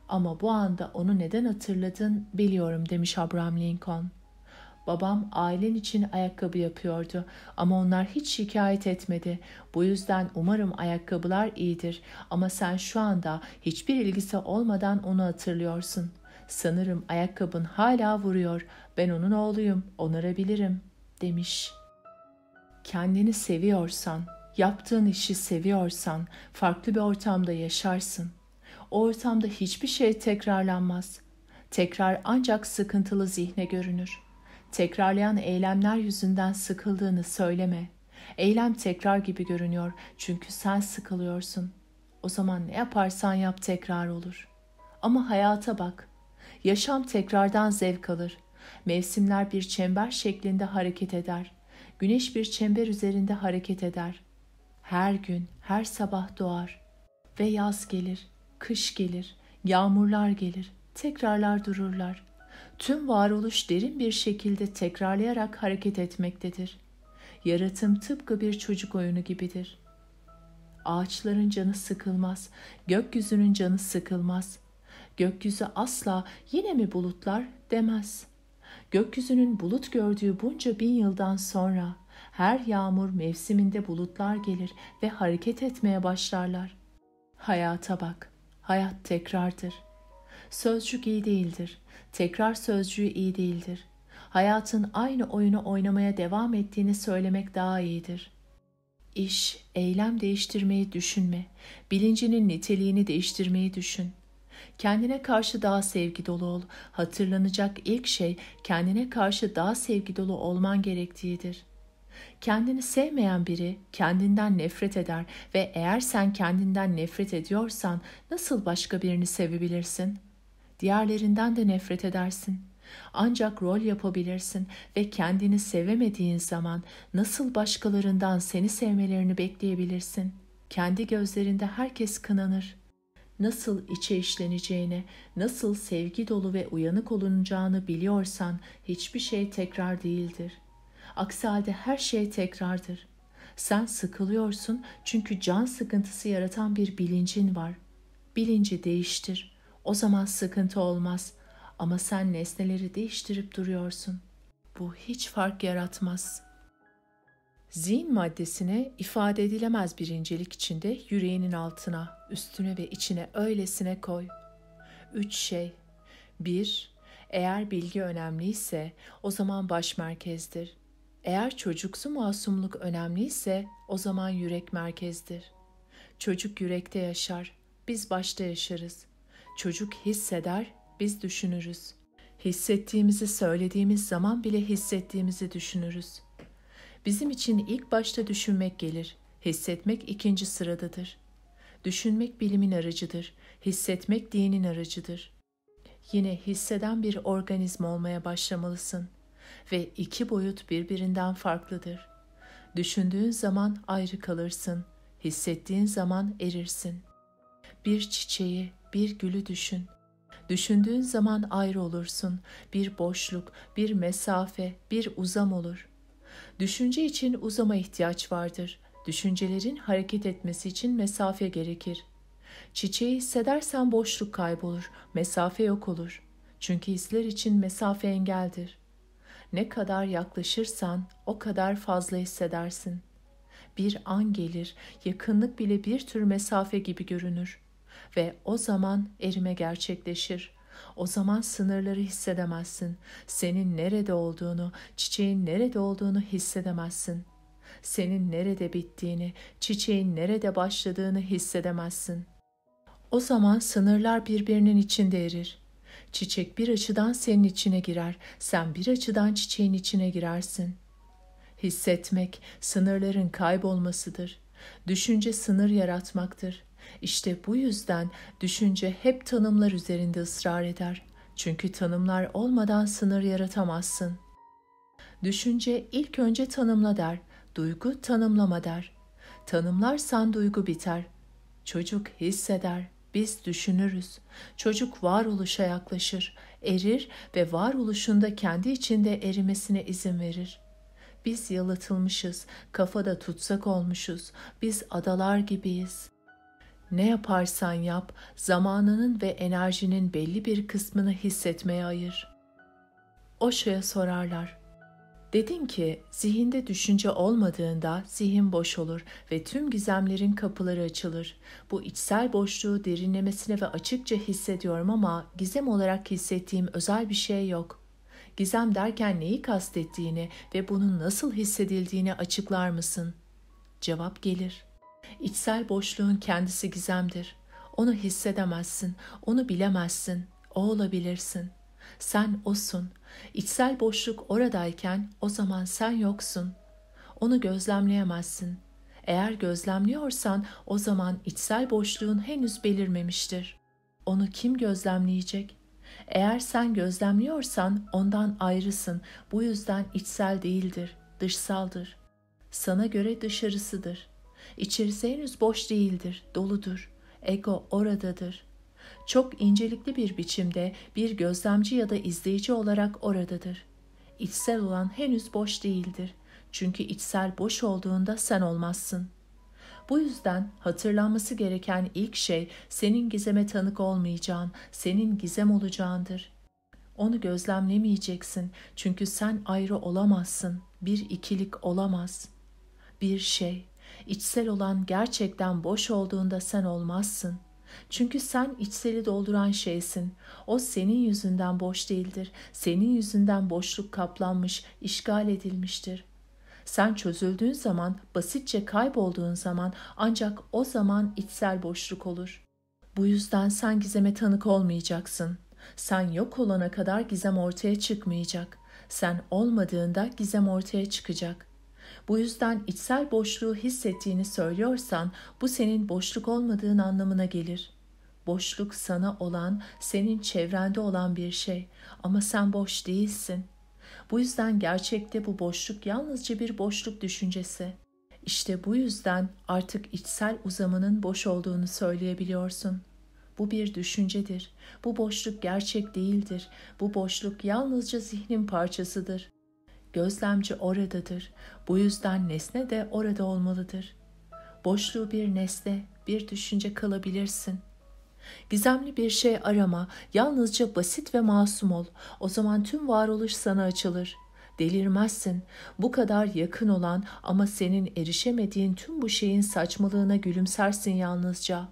Ama bu anda onu neden hatırladın biliyorum demiş Abraham Lincoln. Babam ailen için ayakkabı yapıyordu ama onlar hiç şikayet etmedi. Bu yüzden umarım ayakkabılar iyidir ama sen şu anda hiçbir ilgisi olmadan onu hatırlıyorsun. Sanırım ayakkabın hala vuruyor. Ben onun oğluyum, onarabilirim." demiş. Kendini seviyorsan, yaptığın işi seviyorsan farklı bir ortamda yaşarsın. O ortamda hiçbir şey tekrarlanmaz. Tekrar ancak sıkıntılı zihne görünür. Tekrarlayan eylemler yüzünden sıkıldığını söyleme. Eylem tekrar gibi görünüyor çünkü sen sıkılıyorsun. O zaman ne yaparsan yap tekrar olur. Ama hayata bak. Yaşam tekrardan zevk alır. Mevsimler bir çember şeklinde hareket eder. Güneş bir çember üzerinde hareket eder. Her gün, her sabah doğar. Ve yaz gelir, kış gelir, yağmurlar gelir, tekrarlar dururlar. Tüm varoluş derin bir şekilde tekrarlayarak hareket etmektedir. Yaratım tıpkı bir çocuk oyunu gibidir. Ağaçların canı sıkılmaz, gökyüzünün canı sıkılmaz. Gökyüzü asla yine mi bulutlar demez. Gökyüzünün bulut gördüğü bunca bin yıldan sonra her yağmur mevsiminde bulutlar gelir ve hareket etmeye başlarlar. Hayata bak. Hayat tekrardır. Sözcük iyi değildir. Tekrar sözcüğü iyi değildir. Hayatın aynı oyunu oynamaya devam ettiğini söylemek daha iyidir. İş, eylem değiştirmeyi düşünme. Bilincinin niteliğini değiştirmeyi düşün. Kendine karşı daha sevgi dolu ol. Hatırlanacak ilk şey kendine karşı daha sevgi dolu olman gerektiğidir.'' Kendini sevmeyen biri kendinden nefret eder ve eğer sen kendinden nefret ediyorsan nasıl başka birini sevebilirsin?'' Diğerlerinden de nefret edersin. Ancak rol yapabilirsin ve kendini sevemediğin zaman nasıl başkalarından seni sevmelerini bekleyebilirsin? Kendi gözlerinde herkes kınanır. Nasıl içe işleneceğini, nasıl sevgi dolu ve uyanık olunacağını biliyorsan hiçbir şey tekrar değildir. Aksi halde her şey tekrardır. Sen sıkılıyorsun çünkü can sıkıntısı yaratan bir bilincin var. Bilinci değiştir. O zaman sıkıntı olmaz. Ama sen nesneleri değiştirip duruyorsun. Bu hiç fark yaratmaz. Zihin maddesine ifade edilemez bir incelik içinde yüreğinin altına, üstüne ve içine öylesine koy. Üç şey. Bir, eğer bilgi önemliyse o zaman baş merkezdir. Eğer çocuksu masumluk önemliyse o zaman yürek merkezdir. Çocuk yürekte yaşar, biz başta yaşarız. Çocuk hisseder, biz düşünürüz. Hissettiğimizi söylediğimiz zaman bile hissettiğimizi düşünürüz. Bizim için ilk başta düşünmek gelir, hissetmek ikinci sıradadır. Düşünmek bilimin aracıdır, hissetmek dinin aracıdır. Yine hisseden bir organizma olmaya başlamalısın ve iki boyut birbirinden farklıdır. Düşündüğün zaman ayrı kalırsın, hissettiğin zaman erirsin. Bir çiçeği, bir gülü düşün. Düşündüğün zaman ayrı olursun. Bir boşluk, bir mesafe, bir uzam olur. Düşünce için uzama ihtiyaç vardır. Düşüncelerin hareket etmesi için mesafe gerekir. Çiçeği hissedersen boşluk kaybolur, mesafe yok olur. Çünkü hisler için mesafe engeldir. Ne kadar yaklaşırsan o kadar fazla hissedersin. Bir an gelir, yakınlık bile bir tür mesafe gibi görünür ve o zaman erime gerçekleşir. O zaman sınırları hissedemezsin. Senin nerede olduğunu, çiçeğin nerede olduğunu hissedemezsin. Senin nerede bittiğini, çiçeğin nerede başladığını hissedemezsin. O zaman sınırlar birbirinin içinde erir. Çiçek bir açıdan senin içine girer, sen bir açıdan çiçeğin içine girersin. Hissetmek sınırların kaybolmasıdır. Düşünce sınır yaratmaktır. İşte bu yüzden düşünce hep tanımlar üzerinde ısrar eder. Çünkü tanımlar olmadan sınır yaratamazsın. Düşünce ilk önce tanımla der, duygu tanımlama der. Tanımlarsan duygu biter. Çocuk hisseder, biz düşünürüz. Çocuk varoluşa yaklaşır, erir ve varoluşunda kendi içinde erimesine izin verir. Biz yalıtılmışız, kafada tutsak olmuşuz, biz adalar gibiyiz. Ne yaparsan yap, zamanının ve enerjinin belli bir kısmını hissetmeye ayır. Osho'ya sorarlar. Dedin ki zihinde düşünce olmadığında zihin boş olur ve tüm gizemlerin kapıları açılır. Bu içsel boşluğu derinlemesine ve açıkça hissediyorum ama gizem olarak hissettiğim özel bir şey yok. Gizem derken neyi kastettiğini ve bunun nasıl hissedildiğini açıklar mısın? Cevap gelir. İçsel boşluğun kendisi gizemdir. Onu hissedemezsin, onu bilemezsin, o olabilirsin. Sen osun. İçsel boşluk oradayken o zaman sen yoksun. Onu gözlemleyemezsin. Eğer gözlemliyorsan o zaman içsel boşluğun henüz belirmemiştir. Onu kim gözlemleyecek? Eğer sen gözlemliyorsan ondan ayrısın. Bu yüzden içsel değildir, dışsaldır. Sana göre dışarısıdır. İçerisi henüz boş değildir, doludur. Ego oradadır. Çok incelikli bir biçimde bir gözlemci ya da izleyici olarak oradadır. İçsel olan henüz boş değildir. Çünkü içsel boş olduğunda sen olmazsın. Bu yüzden hatırlanması gereken ilk şey senin gizeme tanık olmayacağın, senin gizem olacağındır. Onu gözlemlemeyeceksin çünkü sen ayrı olamazsın, bir ikilik olamaz. Bir şey, İçsel olan gerçekten boş olduğunda sen olmazsın. Çünkü sen içseli dolduran şeysin. O senin yüzünden boş değildir. Senin yüzünden boşluk kaplanmış, işgal edilmiştir. Sen çözüldüğün zaman, basitçe kaybolduğun zaman ancak o zaman içsel boşluk olur. Bu yüzden sen gizeme tanık olmayacaksın. Sen yok olana kadar gizem ortaya çıkmayacak. Sen olmadığında gizem ortaya çıkacak. Bu yüzden içsel boşluğu hissettiğini söylüyorsan bu senin boşluk olmadığın anlamına gelir. Boşluk sana olan, senin çevrende olan bir şey ama sen boş değilsin. Bu yüzden gerçekte bu boşluk yalnızca bir boşluk düşüncesi. İşte bu yüzden artık içsel uzamının boş olduğunu söyleyebiliyorsun. Bu bir düşüncedir. Bu boşluk gerçek değildir. Bu boşluk yalnızca zihnin parçasıdır. Gözlemci oradadır. Bu yüzden nesne de orada olmalıdır. Boşluğu bir nesne, bir düşünce kalabilirsin. Gizemli bir şey arama, yalnızca basit ve masum ol. O zaman tüm varoluş sana açılır. Delirmezsin. Bu kadar yakın olan ama senin erişemediğin tüm bu şeyin saçmalığına gülümsersin yalnızca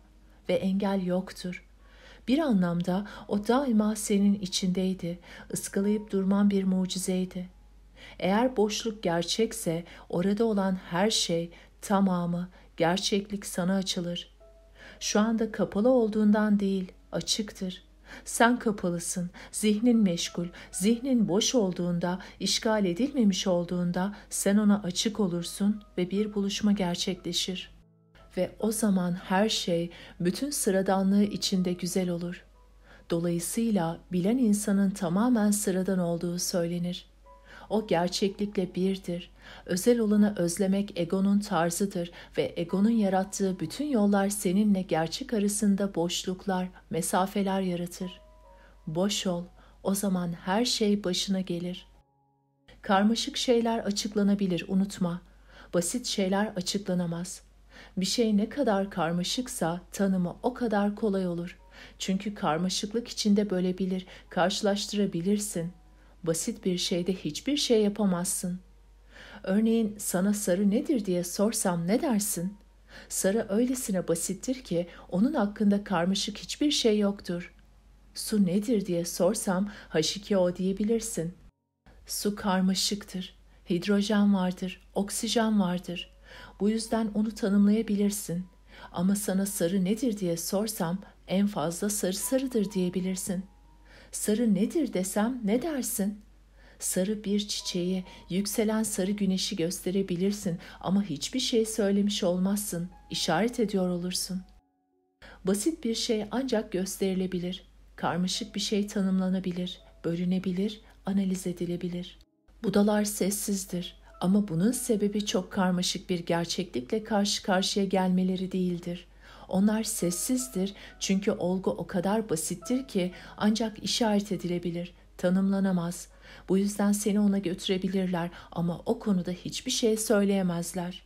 ve engel yoktur.'' Bir anlamda o daima senin içindeydi. Iskalayıp durman bir mucizeydi. Eğer boşluk gerçekse orada olan her şey tamamı gerçeklik sana açılır. Şu anda kapalı olduğundan değil, açıktır. Sen kapalısın, zihnin meşgul, zihnin boş olduğunda, işgal edilmemiş olduğunda sen ona açık olursun ve bir buluşma gerçekleşir. Ve o zaman her şey bütün sıradanlığı içinde güzel olur. Dolayısıyla bilen insanın tamamen sıradan olduğu söylenir. O gerçeklikle birdir. Özel olanı özlemek egonun tarzıdır ve egonun yarattığı bütün yollar seninle gerçek arasında boşluklar, mesafeler yaratır. Boş ol, o zaman her şey başına gelir. Karmaşık şeyler açıklanabilir, unutma. Basit şeyler açıklanamaz. Bir şey ne kadar karmaşıksa tanımı o kadar kolay olur. Çünkü karmaşıklık içinde bölebilir, karşılaştırabilirsin basit bir şeyde hiçbir şey yapamazsın. Örneğin sana sarı nedir diye sorsam ne dersin? Sarı öylesine basittir ki onun hakkında karmaşık hiçbir şey yoktur. Su nedir diye sorsam H2O diyebilirsin. Su karmaşıktır. Hidrojen vardır, oksijen vardır. Bu yüzden onu tanımlayabilirsin. Ama sana sarı nedir diye sorsam en fazla sarı sarıdır diyebilirsin.'' Sarı nedir desem ne dersin? Sarı bir çiçeğe yükselen sarı güneşi gösterebilirsin ama hiçbir şey söylemiş olmazsın, işaret ediyor olursun. Basit bir şey ancak gösterilebilir. Karmaşık bir şey tanımlanabilir, bölünebilir, analiz edilebilir. Budalar sessizdir ama bunun sebebi çok karmaşık bir gerçeklikle karşı karşıya gelmeleri değildir. Onlar sessizdir çünkü olgu o kadar basittir ki ancak işaret edilebilir, tanımlanamaz. Bu yüzden seni ona götürebilirler ama o konuda hiçbir şey söyleyemezler.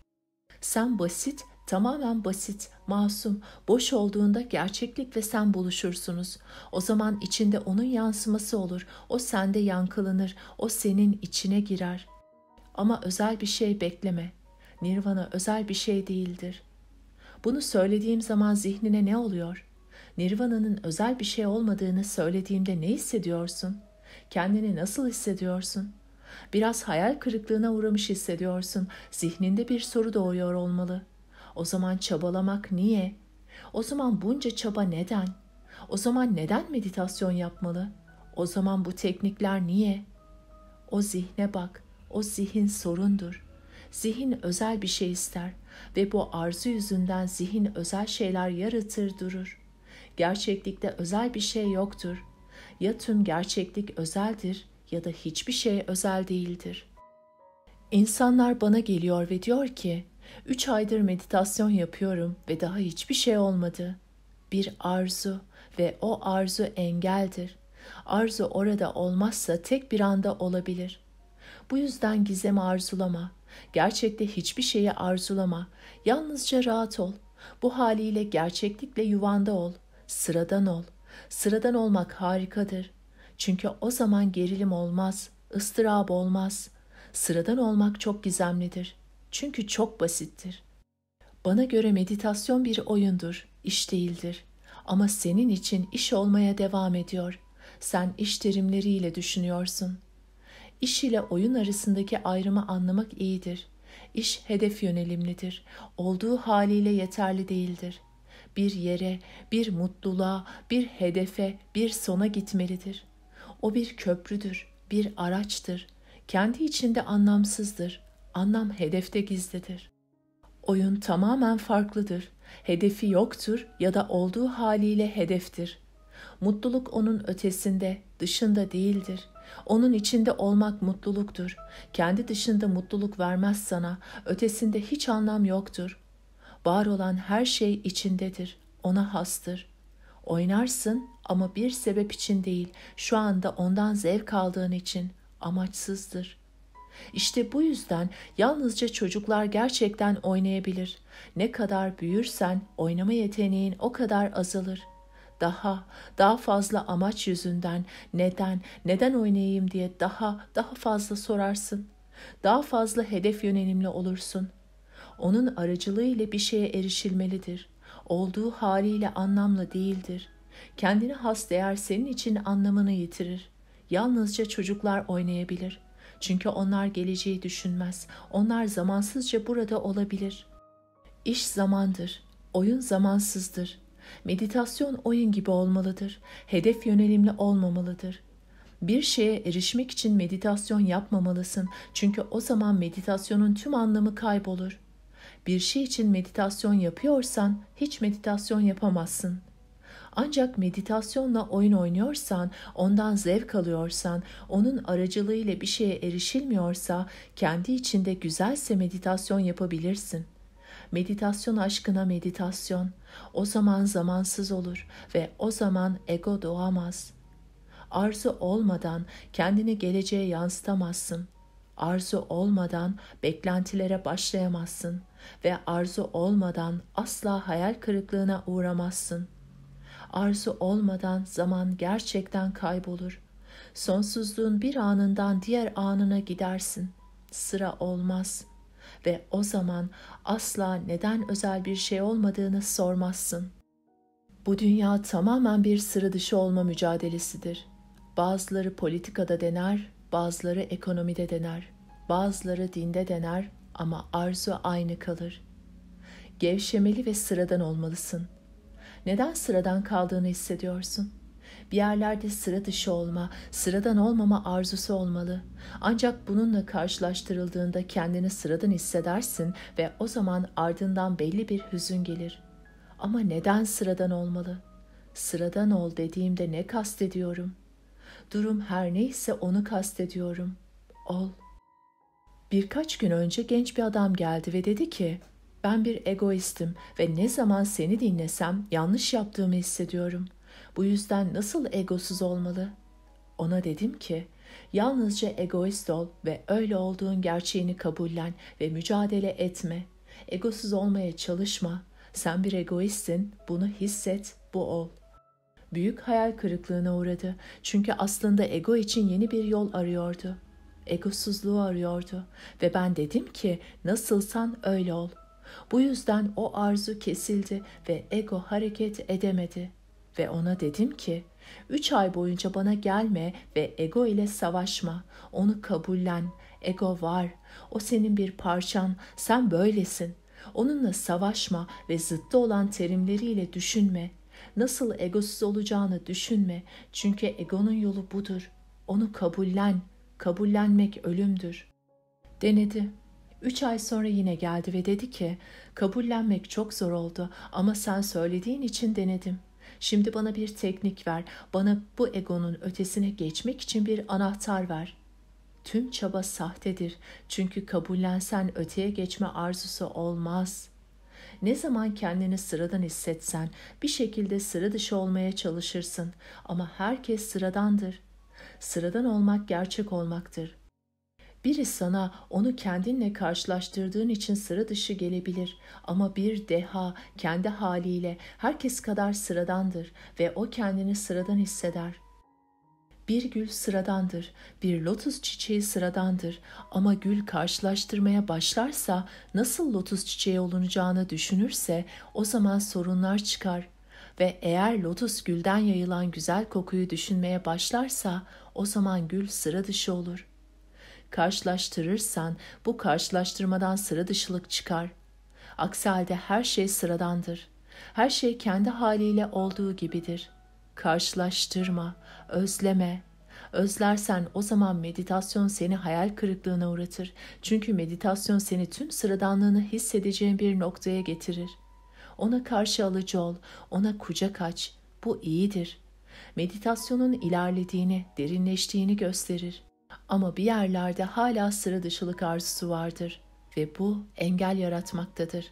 Sen basit tamamen basit, masum, boş olduğunda gerçeklik ve sen buluşursunuz. O zaman içinde onun yansıması olur, o sende yankılanır, o senin içine girer. Ama özel bir şey bekleme. Nirvana özel bir şey değildir. Bunu söylediğim zaman zihnine ne oluyor? Nirvana'nın özel bir şey olmadığını söylediğimde ne hissediyorsun? Kendini nasıl hissediyorsun? Biraz hayal kırıklığına uğramış hissediyorsun. Zihninde bir soru doğuyor olmalı. O zaman çabalamak niye? O zaman bunca çaba neden? O zaman neden meditasyon yapmalı? O zaman bu teknikler niye? O zihne bak. O zihin sorundur. Zihin özel bir şey ister. Ve bu arzu yüzünden zihin özel şeyler yaratır durur. Gerçeklikte özel bir şey yoktur. Ya tüm gerçeklik özeldir ya da hiçbir şey özel değildir. İnsanlar bana geliyor ve diyor ki, üç aydır meditasyon yapıyorum ve daha hiçbir şey olmadı. Bir arzu ve o arzu engeldir. Arzu orada olmazsa tek bir anda olabilir. Bu yüzden gizem arzulama. Gerçekte hiçbir şeyi arzulama. Yalnızca rahat ol. Bu haliyle gerçeklikle yuvanda ol. Sıradan ol. Sıradan olmak harikadır. Çünkü o zaman gerilim olmaz, ıstırap olmaz. Sıradan olmak çok gizemlidir. Çünkü çok basittir. Bana göre meditasyon bir oyundur, iş değildir. Ama senin için iş olmaya devam ediyor. Sen iş terimleriyle düşünüyorsun. İş ile oyun arasındaki ayrımı anlamak iyidir. İş hedef yönelimlidir. Olduğu haliyle yeterli değildir. Bir yere, bir mutluluğa, bir hedefe, bir sona gitmelidir. O bir köprüdür, bir araçtır. Kendi içinde anlamsızdır. Anlam hedefte gizlidir. Oyun tamamen farklıdır. Hedefi yoktur ya da olduğu haliyle hedeftir. Mutluluk onun ötesinde, dışında değildir. Onun içinde olmak mutluluktur. Kendi dışında mutluluk vermez sana. Ötesinde hiç anlam yoktur. Var olan her şey içindedir. Ona hastır. Oynarsın ama bir sebep için değil. Şu anda ondan zevk aldığın için amaçsızdır.'' İşte bu yüzden yalnızca çocuklar gerçekten oynayabilir. Ne kadar büyürsen oynama yeteneğin o kadar azalır daha, daha fazla amaç yüzünden neden, neden oynayayım diye daha, daha fazla sorarsın. Daha fazla hedef yönelimli olursun. Onun aracılığı ile bir şeye erişilmelidir. Olduğu haliyle anlamlı değildir. Kendine has değer senin için anlamını yitirir. Yalnızca çocuklar oynayabilir. Çünkü onlar geleceği düşünmez. Onlar zamansızca burada olabilir. İş zamandır. Oyun zamansızdır. Meditasyon oyun gibi olmalıdır. Hedef yönelimli olmamalıdır. Bir şeye erişmek için meditasyon yapmamalısın çünkü o zaman meditasyonun tüm anlamı kaybolur. Bir şey için meditasyon yapıyorsan hiç meditasyon yapamazsın. Ancak meditasyonla oyun oynuyorsan, ondan zevk alıyorsan, onun aracılığıyla bir şeye erişilmiyorsa, kendi içinde güzelse meditasyon yapabilirsin. Meditasyon aşkına meditasyon. O zaman zamansız olur ve o zaman ego doğamaz. Arzu olmadan kendini geleceğe yansıtamazsın. Arzu olmadan beklentilere başlayamazsın ve arzu olmadan asla hayal kırıklığına uğramazsın. Arzu olmadan zaman gerçekten kaybolur. Sonsuzluğun bir anından diğer anına gidersin. Sıra olmaz.'' ve o zaman asla neden özel bir şey olmadığını sormazsın. Bu dünya tamamen bir sıra dışı olma mücadelesidir. Bazıları politikada dener, bazıları ekonomide dener, bazıları dinde dener ama arzu aynı kalır. Gevşemeli ve sıradan olmalısın. Neden sıradan kaldığını hissediyorsun?'' Bir yerlerde sıra dışı olma, sıradan olmama arzusu olmalı. Ancak bununla karşılaştırıldığında kendini sıradan hissedersin ve o zaman ardından belli bir hüzün gelir. Ama neden sıradan olmalı? Sıradan ol dediğimde ne kastediyorum? Durum her neyse onu kastediyorum. Ol. Birkaç gün önce genç bir adam geldi ve dedi ki, ben bir egoistim ve ne zaman seni dinlesem yanlış yaptığımı hissediyorum. Bu yüzden nasıl egosuz olmalı? Ona dedim ki, yalnızca egoist ol ve öyle olduğun gerçeğini kabullen ve mücadele etme. Egosuz olmaya çalışma. Sen bir egoistsin, bunu hisset, bu ol. Büyük hayal kırıklığına uğradı çünkü aslında ego için yeni bir yol arıyordu. Egosuzluğu arıyordu ve ben dedim ki nasılsan öyle ol. Bu yüzden o arzu kesildi ve ego hareket edemedi.'' ve ona dedim ki, üç ay boyunca bana gelme ve ego ile savaşma, onu kabullen, ego var, o senin bir parçan, sen böylesin. Onunla savaşma ve zıttı olan terimleriyle düşünme. Nasıl egosuz olacağını düşünme. Çünkü egonun yolu budur. Onu kabullen. Kabullenmek ölümdür. Denedi. Üç ay sonra yine geldi ve dedi ki, kabullenmek çok zor oldu ama sen söylediğin için denedim.'' Şimdi bana bir teknik ver. Bana bu egonun ötesine geçmek için bir anahtar ver. Tüm çaba sahtedir. Çünkü kabullensen öteye geçme arzusu olmaz.'' Ne zaman kendini sıradan hissetsen bir şekilde sıra dışı olmaya çalışırsın ama herkes sıradandır. Sıradan olmak gerçek olmaktır. Biri sana onu kendinle karşılaştırdığın için sıra dışı gelebilir ama bir deha kendi haliyle herkes kadar sıradandır ve o kendini sıradan hisseder. Bir gül sıradandır, bir lotus çiçeği sıradandır ama gül karşılaştırmaya başlarsa nasıl lotus çiçeği olunacağını düşünürse o zaman sorunlar çıkar ve eğer lotus gülden yayılan güzel kokuyu düşünmeye başlarsa o zaman gül sıra dışı olur.'' karşılaştırırsan bu karşılaştırmadan sıra dışılık çıkar. Aksi halde her şey sıradandır. Her şey kendi haliyle olduğu gibidir. Karşılaştırma, özleme. Özlersen o zaman meditasyon seni hayal kırıklığına uğratır. Çünkü meditasyon seni tüm sıradanlığını hissedeceğin bir noktaya getirir. Ona karşı alıcı ol, ona kucak aç. Bu iyidir. Meditasyonun ilerlediğini, derinleştiğini gösterir. Ama bir yerlerde hala sıra dışılık arzusu vardır ve bu engel yaratmaktadır.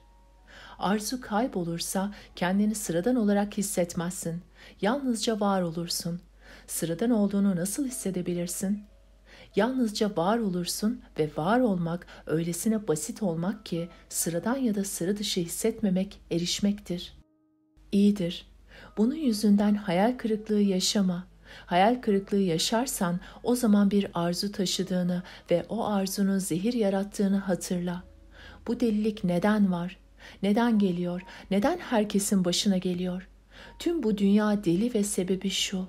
Arzu kaybolursa kendini sıradan olarak hissetmezsin. Yalnızca var olursun. Sıradan olduğunu nasıl hissedebilirsin? Yalnızca var olursun ve var olmak öylesine basit olmak ki sıradan ya da sıra dışı hissetmemek erişmektir. İyidir. Bunun yüzünden hayal kırıklığı yaşama Hayal kırıklığı yaşarsan o zaman bir arzu taşıdığını ve o arzunun zehir yarattığını hatırla. Bu delilik neden var? Neden geliyor? Neden herkesin başına geliyor? Tüm bu dünya deli ve sebebi şu.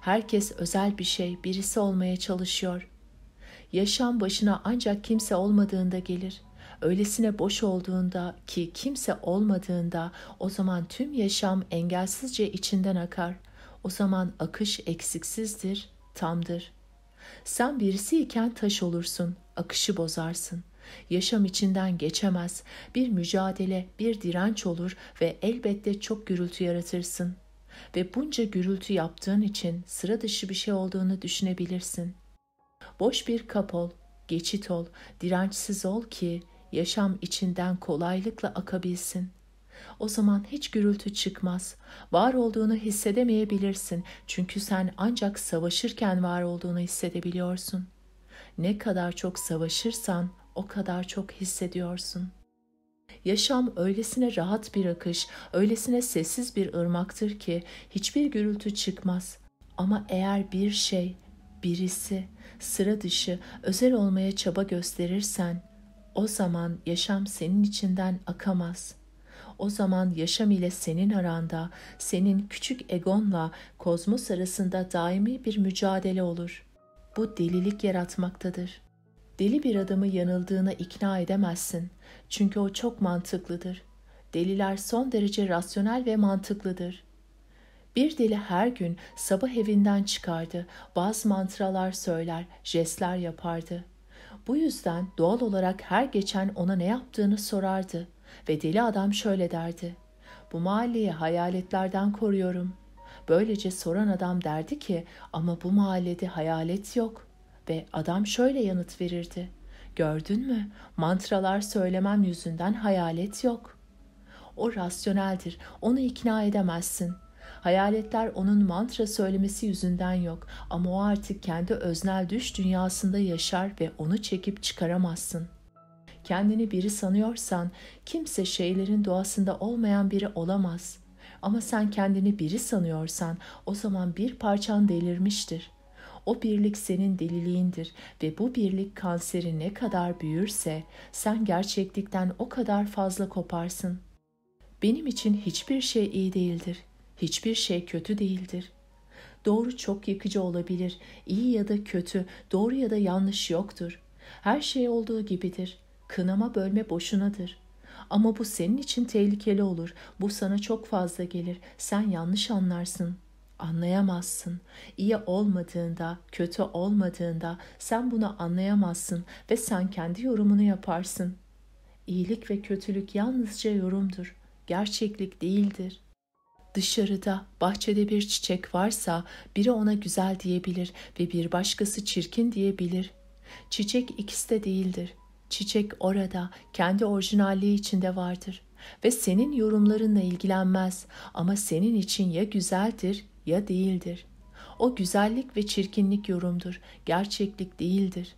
Herkes özel bir şey, birisi olmaya çalışıyor. Yaşam başına ancak kimse olmadığında gelir. Öylesine boş olduğunda ki kimse olmadığında o zaman tüm yaşam engelsizce içinden akar.'' O zaman akış eksiksizdir, tamdır. Sen birisiyken taş olursun, akışı bozarsın. Yaşam içinden geçemez, bir mücadele, bir direnç olur ve elbette çok gürültü yaratırsın. Ve bunca gürültü yaptığın için sıra dışı bir şey olduğunu düşünebilirsin. Boş bir kap ol, geçit ol, dirençsiz ol ki yaşam içinden kolaylıkla akabilsin. O zaman hiç gürültü çıkmaz. Var olduğunu hissedemeyebilirsin. Çünkü sen ancak savaşırken var olduğunu hissedebiliyorsun. Ne kadar çok savaşırsan o kadar çok hissediyorsun. Yaşam öylesine rahat bir akış, öylesine sessiz bir ırmaktır ki hiçbir gürültü çıkmaz. Ama eğer bir şey, birisi sıra dışı, özel olmaya çaba gösterirsen o zaman yaşam senin içinden akamaz. O zaman yaşam ile senin aranda, senin küçük egonla kozmos arasında daimi bir mücadele olur. Bu delilik yaratmaktadır. Deli bir adamı yanıldığına ikna edemezsin. Çünkü o çok mantıklıdır. Deliler son derece rasyonel ve mantıklıdır. Bir deli her gün sabah evinden çıkardı, bazı mantralar söyler, jestler yapardı. Bu yüzden doğal olarak her geçen ona ne yaptığını sorardı. Ve deli adam şöyle derdi. Bu mahalleyi hayaletlerden koruyorum. Böylece soran adam derdi ki ama bu mahallede hayalet yok. Ve adam şöyle yanıt verirdi. Gördün mü? Mantralar söylemem yüzünden hayalet yok. O rasyoneldir. Onu ikna edemezsin. Hayaletler onun mantra söylemesi yüzünden yok ama o artık kendi öznel düş dünyasında yaşar ve onu çekip çıkaramazsın kendini biri sanıyorsan kimse şeylerin doğasında olmayan biri olamaz. Ama sen kendini biri sanıyorsan o zaman bir parçan delirmiştir. O birlik senin deliliğindir ve bu birlik kanseri ne kadar büyürse sen gerçeklikten o kadar fazla koparsın. Benim için hiçbir şey iyi değildir. Hiçbir şey kötü değildir. Doğru çok yıkıcı olabilir. İyi ya da kötü, doğru ya da yanlış yoktur. Her şey olduğu gibidir. Kınama bölme boşunadır. Ama bu senin için tehlikeli olur. Bu sana çok fazla gelir. Sen yanlış anlarsın. Anlayamazsın. İyi olmadığında, kötü olmadığında sen bunu anlayamazsın ve sen kendi yorumunu yaparsın. İyilik ve kötülük yalnızca yorumdur. Gerçeklik değildir. Dışarıda, bahçede bir çiçek varsa biri ona güzel diyebilir ve bir başkası çirkin diyebilir. Çiçek ikisi de değildir. Çiçek orada kendi orijinalliği içinde vardır ve senin yorumlarınla ilgilenmez ama senin için ya güzeldir ya değildir. O güzellik ve çirkinlik yorumdur, gerçeklik değildir.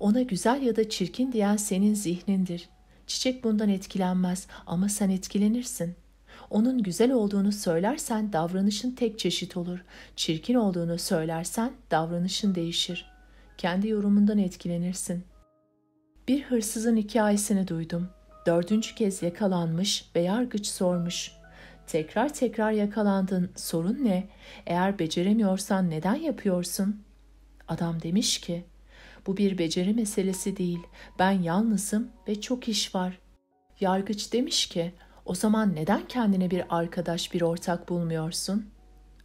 Ona güzel ya da çirkin diyen senin zihnindir. Çiçek bundan etkilenmez ama sen etkilenirsin. Onun güzel olduğunu söylersen davranışın tek çeşit olur. Çirkin olduğunu söylersen davranışın değişir. Kendi yorumundan etkilenirsin.'' Bir hırsızın hikayesini duydum. Dördüncü kez yakalanmış ve yargıç sormuş. Tekrar tekrar yakalandın, sorun ne? Eğer beceremiyorsan neden yapıyorsun? Adam demiş ki, bu bir beceri meselesi değil, ben yalnızım ve çok iş var. Yargıç demiş ki, o zaman neden kendine bir arkadaş, bir ortak bulmuyorsun?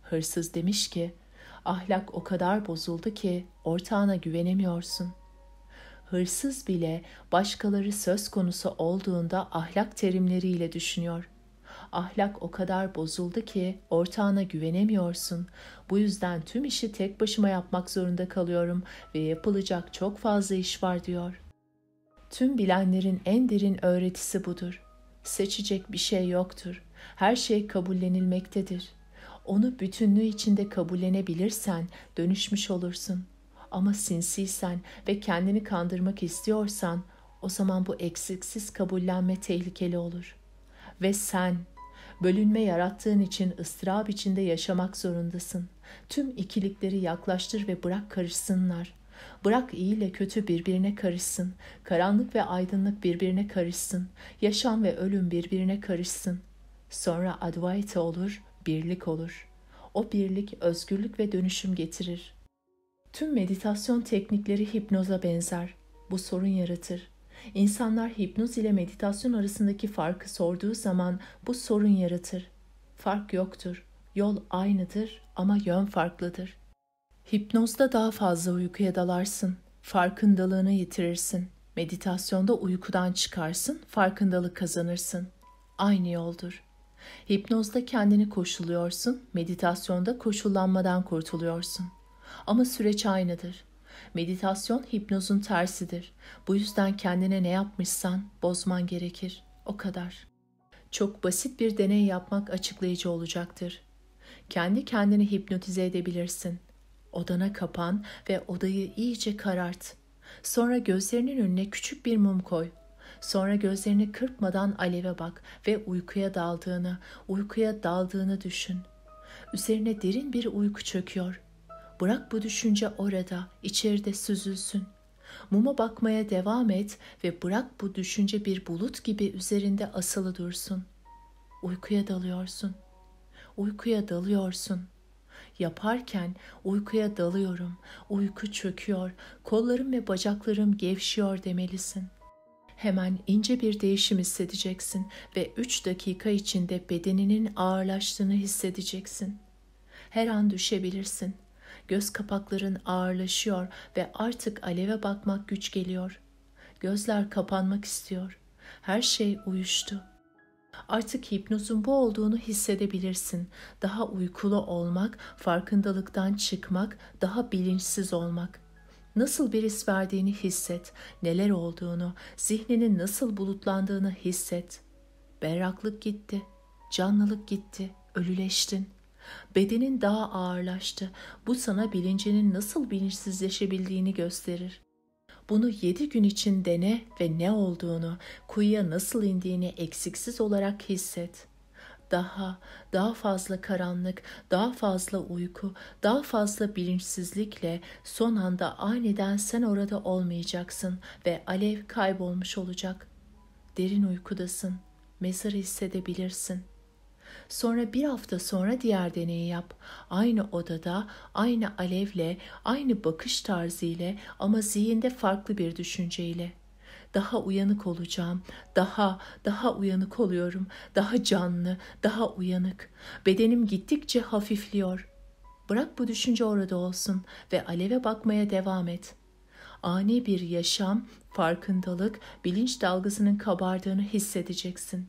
Hırsız demiş ki, ahlak o kadar bozuldu ki ortağına güvenemiyorsun hırsız bile başkaları söz konusu olduğunda ahlak terimleriyle düşünüyor. Ahlak o kadar bozuldu ki ortağına güvenemiyorsun. Bu yüzden tüm işi tek başıma yapmak zorunda kalıyorum ve yapılacak çok fazla iş var diyor. Tüm bilenlerin en derin öğretisi budur. Seçecek bir şey yoktur. Her şey kabullenilmektedir. Onu bütünlüğü içinde kabullenebilirsen dönüşmüş olursun.'' Ama sinsiysen ve kendini kandırmak istiyorsan o zaman bu eksiksiz kabullenme tehlikeli olur. Ve sen bölünme yarattığın için ıstırap içinde yaşamak zorundasın. Tüm ikilikleri yaklaştır ve bırak karışsınlar. Bırak iyi ile kötü birbirine karışsın. Karanlık ve aydınlık birbirine karışsın. Yaşam ve ölüm birbirine karışsın. Sonra Advaita olur, birlik olur. O birlik özgürlük ve dönüşüm getirir. Tüm meditasyon teknikleri hipnoza benzer. Bu sorun yaratır. İnsanlar hipnoz ile meditasyon arasındaki farkı sorduğu zaman bu sorun yaratır. Fark yoktur. Yol aynıdır ama yön farklıdır. Hipnozda daha fazla uykuya dalarsın. Farkındalığını yitirirsin. Meditasyonda uykudan çıkarsın, farkındalık kazanırsın. Aynı yoldur. Hipnozda kendini koşuluyorsun, meditasyonda koşullanmadan kurtuluyorsun ama süreç aynıdır. Meditasyon hipnozun tersidir. Bu yüzden kendine ne yapmışsan bozman gerekir. O kadar. Çok basit bir deney yapmak açıklayıcı olacaktır. Kendi kendini hipnotize edebilirsin. Odana kapan ve odayı iyice karart. Sonra gözlerinin önüne küçük bir mum koy. Sonra gözlerini kırpmadan aleve bak ve uykuya daldığını, uykuya daldığını düşün. Üzerine derin bir uyku çöküyor. Bırak bu düşünce orada, içeride süzülsün. Muma bakmaya devam et ve bırak bu düşünce bir bulut gibi üzerinde asılı dursun. Uykuya dalıyorsun. Uykuya dalıyorsun.'' Yaparken uykuya dalıyorum, uyku çöküyor, kollarım ve bacaklarım gevşiyor demelisin. Hemen ince bir değişim hissedeceksin ve 3 dakika içinde bedeninin ağırlaştığını hissedeceksin. Her an düşebilirsin. Göz kapakların ağırlaşıyor ve artık aleve bakmak güç geliyor. Gözler kapanmak istiyor. Her şey uyuştu. Artık hipnozun bu olduğunu hissedebilirsin. Daha uykulu olmak, farkındalıktan çıkmak, daha bilinçsiz olmak. Nasıl bir his verdiğini hisset, neler olduğunu, zihninin nasıl bulutlandığını hisset. Berraklık gitti, canlılık gitti, ölüleştin.'' Bedenin daha ağırlaştı. Bu sana bilincinin nasıl bilinçsizleşebildiğini gösterir. Bunu yedi gün için dene ve ne olduğunu, kuyuya nasıl indiğini eksiksiz olarak hisset. Daha, daha fazla karanlık, daha fazla uyku, daha fazla bilinçsizlikle son anda aniden sen orada olmayacaksın ve alev kaybolmuş olacak. Derin uykudasın, mezarı hissedebilirsin.'' Sonra bir hafta sonra diğer deneyi yap. Aynı odada, aynı alevle, aynı bakış tarzı ile ama zihinde farklı bir düşünceyle. Daha uyanık olacağım. Daha, daha uyanık oluyorum. Daha canlı, daha uyanık. Bedenim gittikçe hafifliyor. Bırak bu düşünce orada olsun ve aleve bakmaya devam et.'' ani bir yaşam, farkındalık, bilinç dalgasının kabardığını hissedeceksin.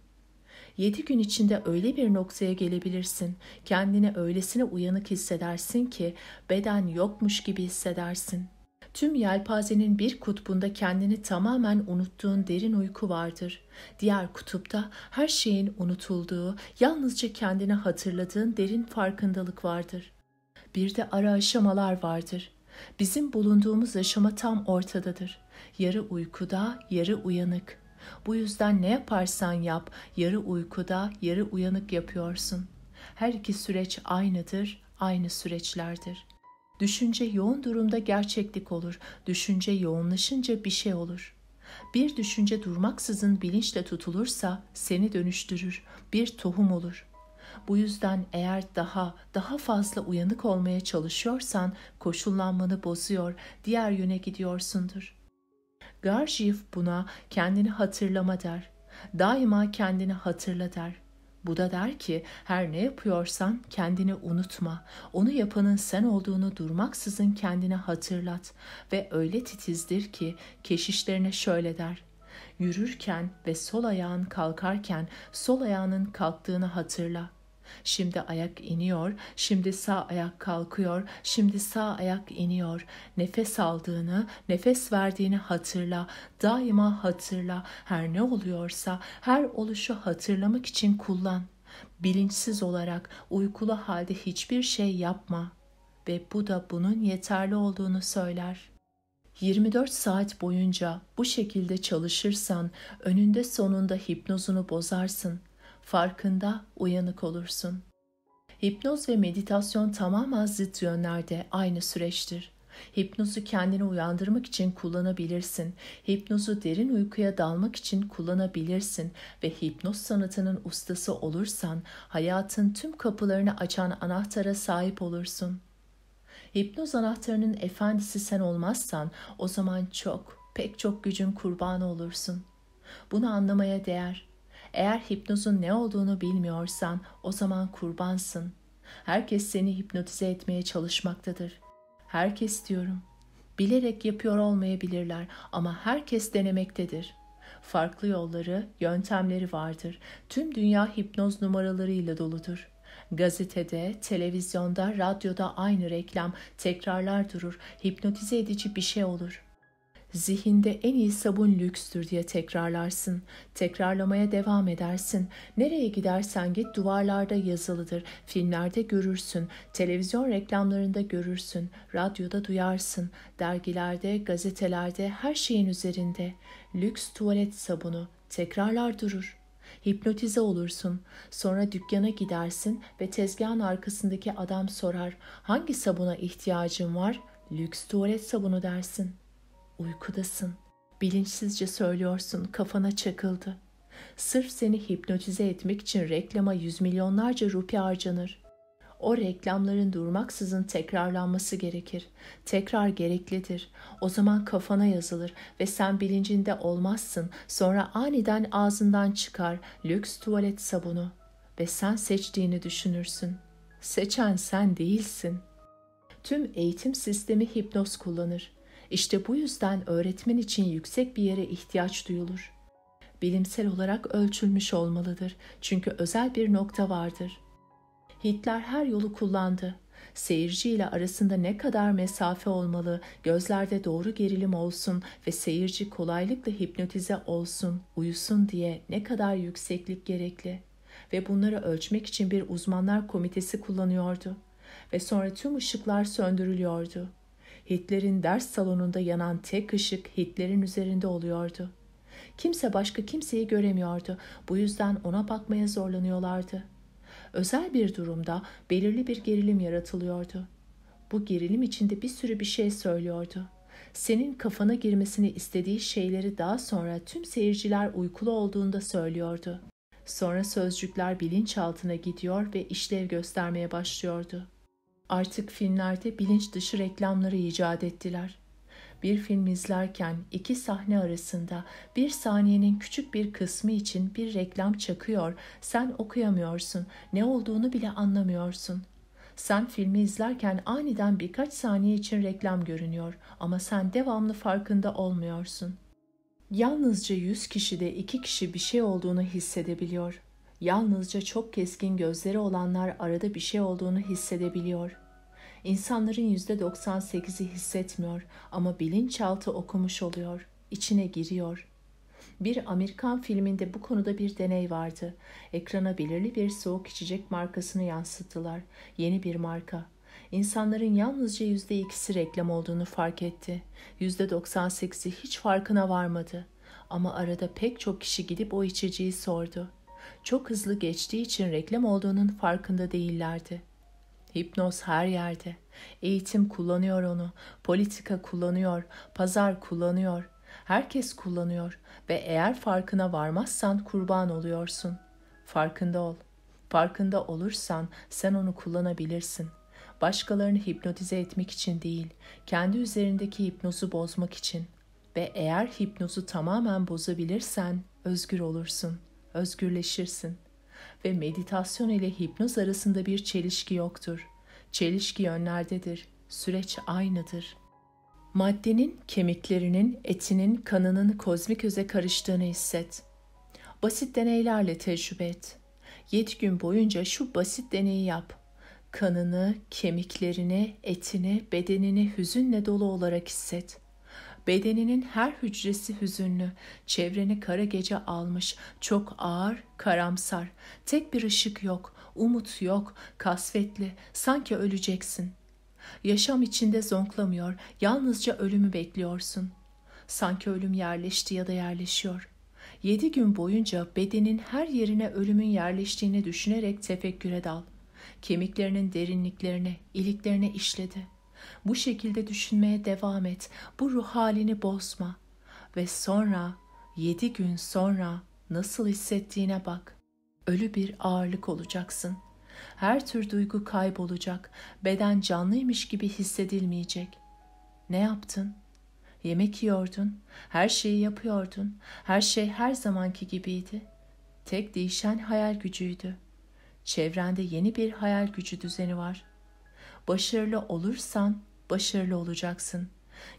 Yedi gün içinde öyle bir noktaya gelebilirsin, kendini öylesine uyanık hissedersin ki beden yokmuş gibi hissedersin. Tüm yelpazenin bir kutbunda kendini tamamen unuttuğun derin uyku vardır. Diğer kutupta her şeyin unutulduğu, yalnızca kendini hatırladığın derin farkındalık vardır. Bir de ara aşamalar vardır. Bizim bulunduğumuz aşama tam ortadadır. Yarı uykuda, yarı uyanık.'' Bu yüzden ne yaparsan yap, yarı uykuda, yarı uyanık yapıyorsun. Her iki süreç aynıdır, aynı süreçlerdir. Düşünce yoğun durumda gerçeklik olur. Düşünce yoğunlaşınca bir şey olur. Bir düşünce durmaksızın bilinçle tutulursa seni dönüştürür, bir tohum olur. Bu yüzden eğer daha, daha fazla uyanık olmaya çalışıyorsan koşullanmanı bozuyor, diğer yöne gidiyorsundur. Garjiyev buna kendini hatırlama der. Daima kendini hatırla der. Bu da der ki her ne yapıyorsan kendini unutma. Onu yapanın sen olduğunu durmaksızın kendine hatırlat ve öyle titizdir ki keşişlerine şöyle der. Yürürken ve sol ayağın kalkarken sol ayağının kalktığını hatırla.'' Şimdi ayak iniyor, şimdi sağ ayak kalkıyor, şimdi sağ ayak iniyor. Nefes aldığını, nefes verdiğini hatırla. Daima hatırla. Her ne oluyorsa, her oluşu hatırlamak için kullan. Bilinçsiz olarak, uykulu halde hiçbir şey yapma ve bu da bunun yeterli olduğunu söyler. 24 saat boyunca bu şekilde çalışırsan önünde sonunda hipnozunu bozarsın farkında uyanık olursun. Hipnoz ve meditasyon tamamen zıt yönlerde aynı süreçtir. Hipnozu kendini uyandırmak için kullanabilirsin. Hipnozu derin uykuya dalmak için kullanabilirsin ve hipnoz sanatının ustası olursan hayatın tüm kapılarını açan anahtara sahip olursun. Hipnoz anahtarının efendisi sen olmazsan o zaman çok, pek çok gücün kurbanı olursun. Bunu anlamaya değer. Eğer hipnozun ne olduğunu bilmiyorsan o zaman kurbansın. Herkes seni hipnotize etmeye çalışmaktadır. Herkes diyorum. Bilerek yapıyor olmayabilirler ama herkes denemektedir. Farklı yolları, yöntemleri vardır. Tüm dünya hipnoz numaralarıyla doludur. Gazetede, televizyonda, radyoda aynı reklam, tekrarlar durur. Hipnotize edici bir şey olur.'' Zihinde en iyi sabun lükstür diye tekrarlarsın. Tekrarlamaya devam edersin. Nereye gidersen git duvarlarda yazılıdır. Filmlerde görürsün. Televizyon reklamlarında görürsün. Radyoda duyarsın. Dergilerde, gazetelerde, her şeyin üzerinde. Lüks tuvalet sabunu tekrarlar durur. Hipnotize olursun. Sonra dükkana gidersin ve tezgahın arkasındaki adam sorar. Hangi sabuna ihtiyacın var? Lüks tuvalet sabunu dersin.'' Uykudasın. Bilinçsizce söylüyorsun, kafana çakıldı. Sırf seni hipnotize etmek için reklama yüz milyonlarca rupi harcanır. O reklamların durmaksızın tekrarlanması gerekir. Tekrar gereklidir. O zaman kafana yazılır ve sen bilincinde olmazsın. Sonra aniden ağzından çıkar lüks tuvalet sabunu ve sen seçtiğini düşünürsün. Seçen sen değilsin. Tüm eğitim sistemi hipnoz kullanır işte bu yüzden öğretmen için yüksek bir yere ihtiyaç duyulur. Bilimsel olarak ölçülmüş olmalıdır. Çünkü özel bir nokta vardır. Hitler her yolu kullandı. Seyirci ile arasında ne kadar mesafe olmalı, gözlerde doğru gerilim olsun ve seyirci kolaylıkla hipnotize olsun, uyusun diye ne kadar yükseklik gerekli ve bunları ölçmek için bir uzmanlar komitesi kullanıyordu ve sonra tüm ışıklar söndürülüyordu. Hitler'in ders salonunda yanan tek ışık Hitler'in üzerinde oluyordu. Kimse başka kimseyi göremiyordu. Bu yüzden ona bakmaya zorlanıyorlardı. Özel bir durumda belirli bir gerilim yaratılıyordu. Bu gerilim içinde bir sürü bir şey söylüyordu. Senin kafana girmesini istediği şeyleri daha sonra tüm seyirciler uykulu olduğunda söylüyordu. Sonra sözcükler bilinçaltına gidiyor ve işlev göstermeye başlıyordu. Artık filmlerde bilinç dışı reklamları icat ettiler. Bir film izlerken iki sahne arasında bir saniyenin küçük bir kısmı için bir reklam çakıyor, sen okuyamıyorsun, ne olduğunu bile anlamıyorsun. Sen filmi izlerken aniden birkaç saniye için reklam görünüyor ama sen devamlı farkında olmuyorsun. Yalnızca 100 kişide 2 kişi bir şey olduğunu hissedebiliyor. Yalnızca çok keskin gözleri olanlar arada bir şey olduğunu hissedebiliyor. İnsanların %98'i hissetmiyor ama bilinçaltı okumuş oluyor, içine giriyor. Bir Amerikan filminde bu konuda bir deney vardı. Ekrana belirli bir soğuk içecek markasını yansıttılar. Yeni bir marka. İnsanların yalnızca %2'si reklam olduğunu fark etti. %98'i hiç farkına varmadı. Ama arada pek çok kişi gidip o içeceği sordu çok hızlı geçtiği için reklam olduğunun farkında değillerdi. Hipnoz her yerde. Eğitim kullanıyor onu, politika kullanıyor, pazar kullanıyor, herkes kullanıyor ve eğer farkına varmazsan kurban oluyorsun. Farkında ol. Farkında olursan sen onu kullanabilirsin. Başkalarını hipnotize etmek için değil, kendi üzerindeki hipnozu bozmak için ve eğer hipnozu tamamen bozabilirsen özgür olursun.'' özgürleşirsin. Ve meditasyon ile hipnoz arasında bir çelişki yoktur. Çelişki yönlerdedir. Süreç aynıdır. Maddenin, kemiklerinin, etinin, kanının kozmik öze karıştığını hisset. Basit deneylerle tecrübe et. 7 gün boyunca şu basit deneyi yap. Kanını, kemiklerini, etini, bedenini hüzünle dolu olarak hisset.'' Bedeninin her hücresi hüzünlü, çevreni kara gece almış, çok ağır, karamsar. Tek bir ışık yok, umut yok, kasvetli, sanki öleceksin. Yaşam içinde zonklamıyor, yalnızca ölümü bekliyorsun. Sanki ölüm yerleşti ya da yerleşiyor. Yedi gün boyunca bedenin her yerine ölümün yerleştiğini düşünerek tefekküre dal. Kemiklerinin derinliklerine, iliklerine işledi.'' Bu şekilde düşünmeye devam et. Bu ruh halini bozma. Ve sonra, yedi gün sonra nasıl hissettiğine bak. Ölü bir ağırlık olacaksın. Her tür duygu kaybolacak. Beden canlıymış gibi hissedilmeyecek. Ne yaptın? Yemek yiyordun, her şeyi yapıyordun, her şey her zamanki gibiydi. Tek değişen hayal gücüydü. Çevrende yeni bir hayal gücü düzeni var. Başarılı olursan başarılı olacaksın.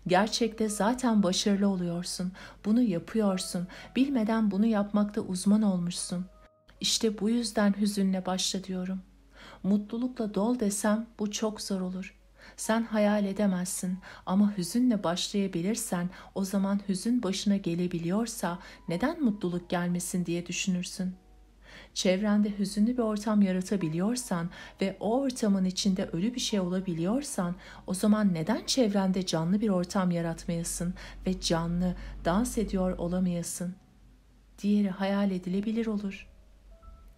Gerçekte zaten başarılı oluyorsun. Bunu yapıyorsun. Bilmeden bunu yapmakta uzman olmuşsun. İşte bu yüzden hüzünle başla diyorum. Mutlulukla dol desem bu çok zor olur. Sen hayal edemezsin ama hüzünle başlayabilirsen o zaman hüzün başına gelebiliyorsa neden mutluluk gelmesin diye düşünürsün.'' çevrende hüzünlü bir ortam yaratabiliyorsan ve o ortamın içinde ölü bir şey olabiliyorsan o zaman neden çevrende canlı bir ortam yaratmayasın ve canlı dans ediyor olamayasın? Diğeri hayal edilebilir olur.''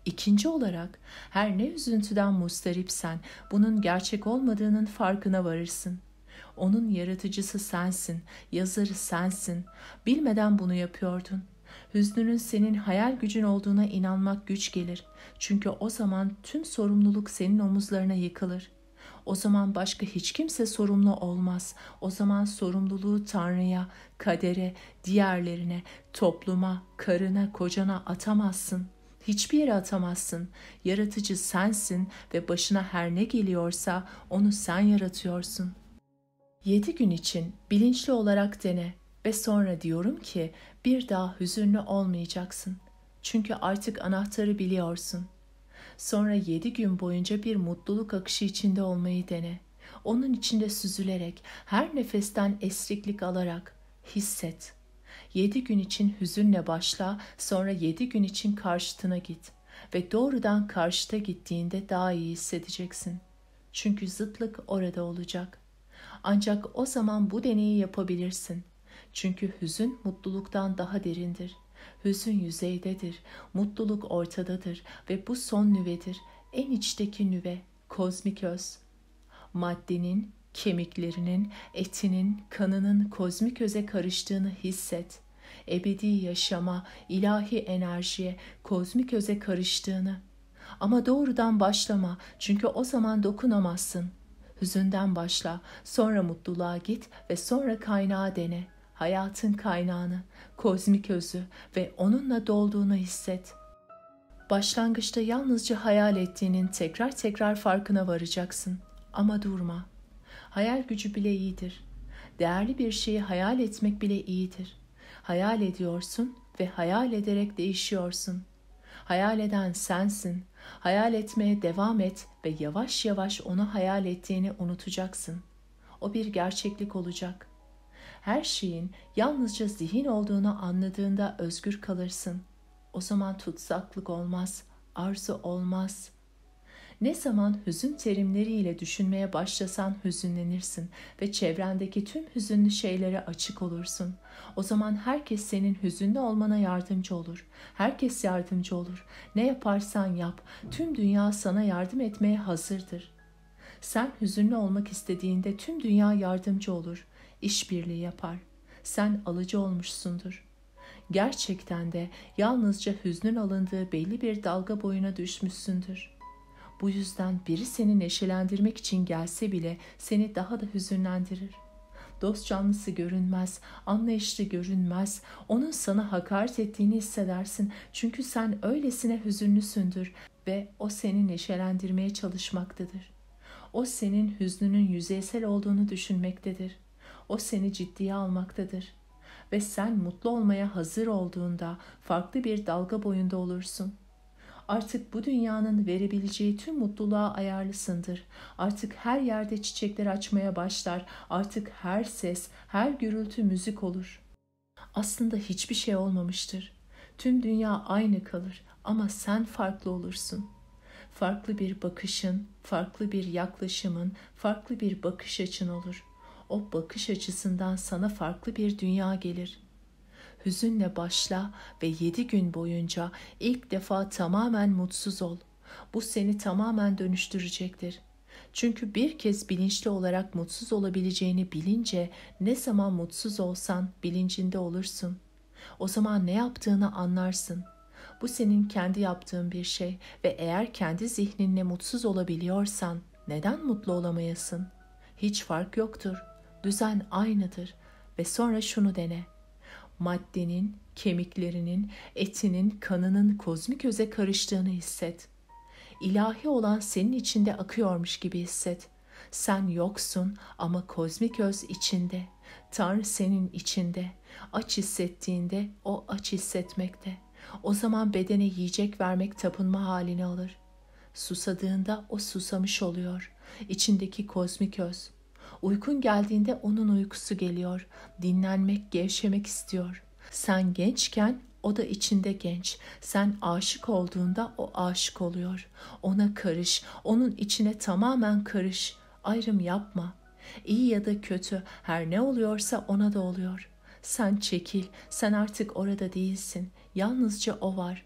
İkinci olarak her ne üzüntüden mustaripsen bunun gerçek olmadığının farkına varırsın. Onun yaratıcısı sensin, yazarı sensin. Bilmeden bunu yapıyordun. Hüznünün senin hayal gücün olduğuna inanmak güç gelir. Çünkü o zaman tüm sorumluluk senin omuzlarına yıkılır. O zaman başka hiç kimse sorumlu olmaz. O zaman sorumluluğu Tanrı'ya, kadere, diğerlerine, topluma, karına, kocana atamazsın. Hiçbir yere atamazsın. Yaratıcı sensin ve başına her ne geliyorsa onu sen yaratıyorsun. 7 gün için bilinçli olarak dene ve sonra diyorum ki bir daha hüzünlü olmayacaksın. Çünkü artık anahtarı biliyorsun. Sonra yedi gün boyunca bir mutluluk akışı içinde olmayı dene. Onun içinde süzülerek, her nefesten esriklik alarak hisset. Yedi gün için hüzünle başla, sonra yedi gün için karşıtına git. Ve doğrudan karşıta gittiğinde daha iyi hissedeceksin. Çünkü zıtlık orada olacak. Ancak o zaman bu deneyi yapabilirsin. Çünkü hüzün mutluluktan daha derindir. Hüzün yüzeydedir, mutluluk ortadadır ve bu son nüvedir, en içteki nüve, kozmik öz. Maddenin, kemiklerinin, etinin, kanının kozmik öze karıştığını hisset. Ebedi yaşama, ilahi enerjiye, kozmik öze karıştığını. Ama doğrudan başlama çünkü o zaman dokunamazsın. Hüzünden başla, sonra mutluluğa git ve sonra kaynağı dene.'' hayatın kaynağını, kozmik özü ve onunla dolduğunu hisset. Başlangıçta yalnızca hayal ettiğinin tekrar tekrar farkına varacaksın ama durma. Hayal gücü bile iyidir. Değerli bir şeyi hayal etmek bile iyidir. Hayal ediyorsun ve hayal ederek değişiyorsun. Hayal eden sensin. Hayal etmeye devam et ve yavaş yavaş onu hayal ettiğini unutacaksın. O bir gerçeklik olacak her şeyin yalnızca zihin olduğunu anladığında özgür kalırsın. O zaman tutsaklık olmaz, arzu olmaz. Ne zaman hüzün terimleriyle düşünmeye başlasan hüzünlenirsin ve çevrendeki tüm hüzünlü şeylere açık olursun. O zaman herkes senin hüzünlü olmana yardımcı olur. Herkes yardımcı olur. Ne yaparsan yap, tüm dünya sana yardım etmeye hazırdır. Sen hüzünlü olmak istediğinde tüm dünya yardımcı olur işbirliği yapar. Sen alıcı olmuşsundur. Gerçekten de yalnızca hüznün alındığı belli bir dalga boyuna düşmüşsündür. Bu yüzden biri seni neşelendirmek için gelse bile seni daha da hüzünlendirir. Dost canlısı görünmez, anlayışlı görünmez, onun sana hakaret ettiğini hissedersin. Çünkü sen öylesine hüzünlüsündür ve o seni neşelendirmeye çalışmaktadır. O senin hüznünün yüzeysel olduğunu düşünmektedir.'' O seni ciddiye almaktadır. Ve sen mutlu olmaya hazır olduğunda farklı bir dalga boyunda olursun. Artık bu dünyanın verebileceği tüm mutluluğa ayarlısındır. Artık her yerde çiçekler açmaya başlar. Artık her ses, her gürültü müzik olur. Aslında hiçbir şey olmamıştır. Tüm dünya aynı kalır ama sen farklı olursun. Farklı bir bakışın, farklı bir yaklaşımın, farklı bir bakış açın olur o bakış açısından sana farklı bir dünya gelir. Hüzünle başla ve yedi gün boyunca ilk defa tamamen mutsuz ol. Bu seni tamamen dönüştürecektir. Çünkü bir kez bilinçli olarak mutsuz olabileceğini bilince ne zaman mutsuz olsan bilincinde olursun. O zaman ne yaptığını anlarsın. Bu senin kendi yaptığın bir şey ve eğer kendi zihninle mutsuz olabiliyorsan neden mutlu olamayasın? Hiç fark yoktur düzen aynıdır ve sonra şunu dene. Maddenin, kemiklerinin, etinin, kanının kozmik öze karıştığını hisset. İlahi olan senin içinde akıyormuş gibi hisset. Sen yoksun ama kozmik öz içinde. Tanrı senin içinde. Aç hissettiğinde o aç hissetmekte. O zaman bedene yiyecek vermek tapınma halini alır. Susadığında o susamış oluyor. İçindeki kozmik öz Uykun geldiğinde onun uykusu geliyor. Dinlenmek, gevşemek istiyor. Sen gençken o da içinde genç. Sen aşık olduğunda o aşık oluyor. Ona karış, onun içine tamamen karış. Ayrım yapma. İyi ya da kötü, her ne oluyorsa ona da oluyor. Sen çekil, sen artık orada değilsin. Yalnızca o var.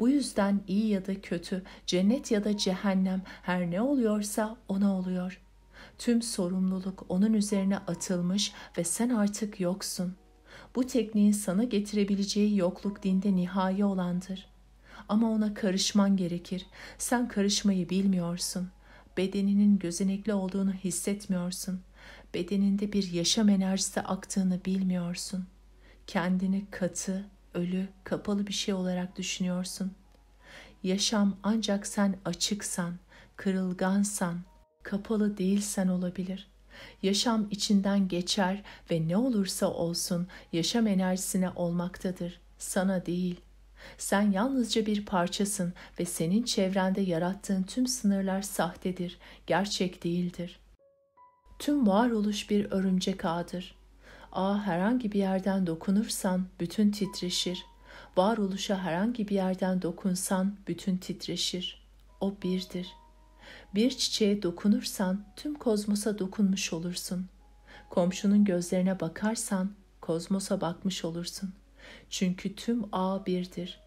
Bu yüzden iyi ya da kötü, cennet ya da cehennem her ne oluyorsa ona oluyor.'' Tüm sorumluluk onun üzerine atılmış ve sen artık yoksun. Bu tekniğin sana getirebileceği yokluk dinde nihai olandır. Ama ona karışman gerekir. Sen karışmayı bilmiyorsun. Bedeninin gözenekli olduğunu hissetmiyorsun. Bedeninde bir yaşam enerjisi aktığını bilmiyorsun. Kendini katı, ölü, kapalı bir şey olarak düşünüyorsun. Yaşam ancak sen açıksan, kırılgansan, kapalı değilsen olabilir. Yaşam içinden geçer ve ne olursa olsun yaşam enerjisine olmaktadır, sana değil. Sen yalnızca bir parçasın ve senin çevrende yarattığın tüm sınırlar sahtedir, gerçek değildir. Tüm varoluş bir örümcek ağdır. Ağa herhangi bir yerden dokunursan bütün titreşir. Varoluşa herhangi bir yerden dokunsan bütün titreşir. O birdir.'' Bir çiçeğe dokunursan tüm kozmosa dokunmuş olursun. Komşunun gözlerine bakarsan kozmosa bakmış olursun. Çünkü tüm ağ birdir.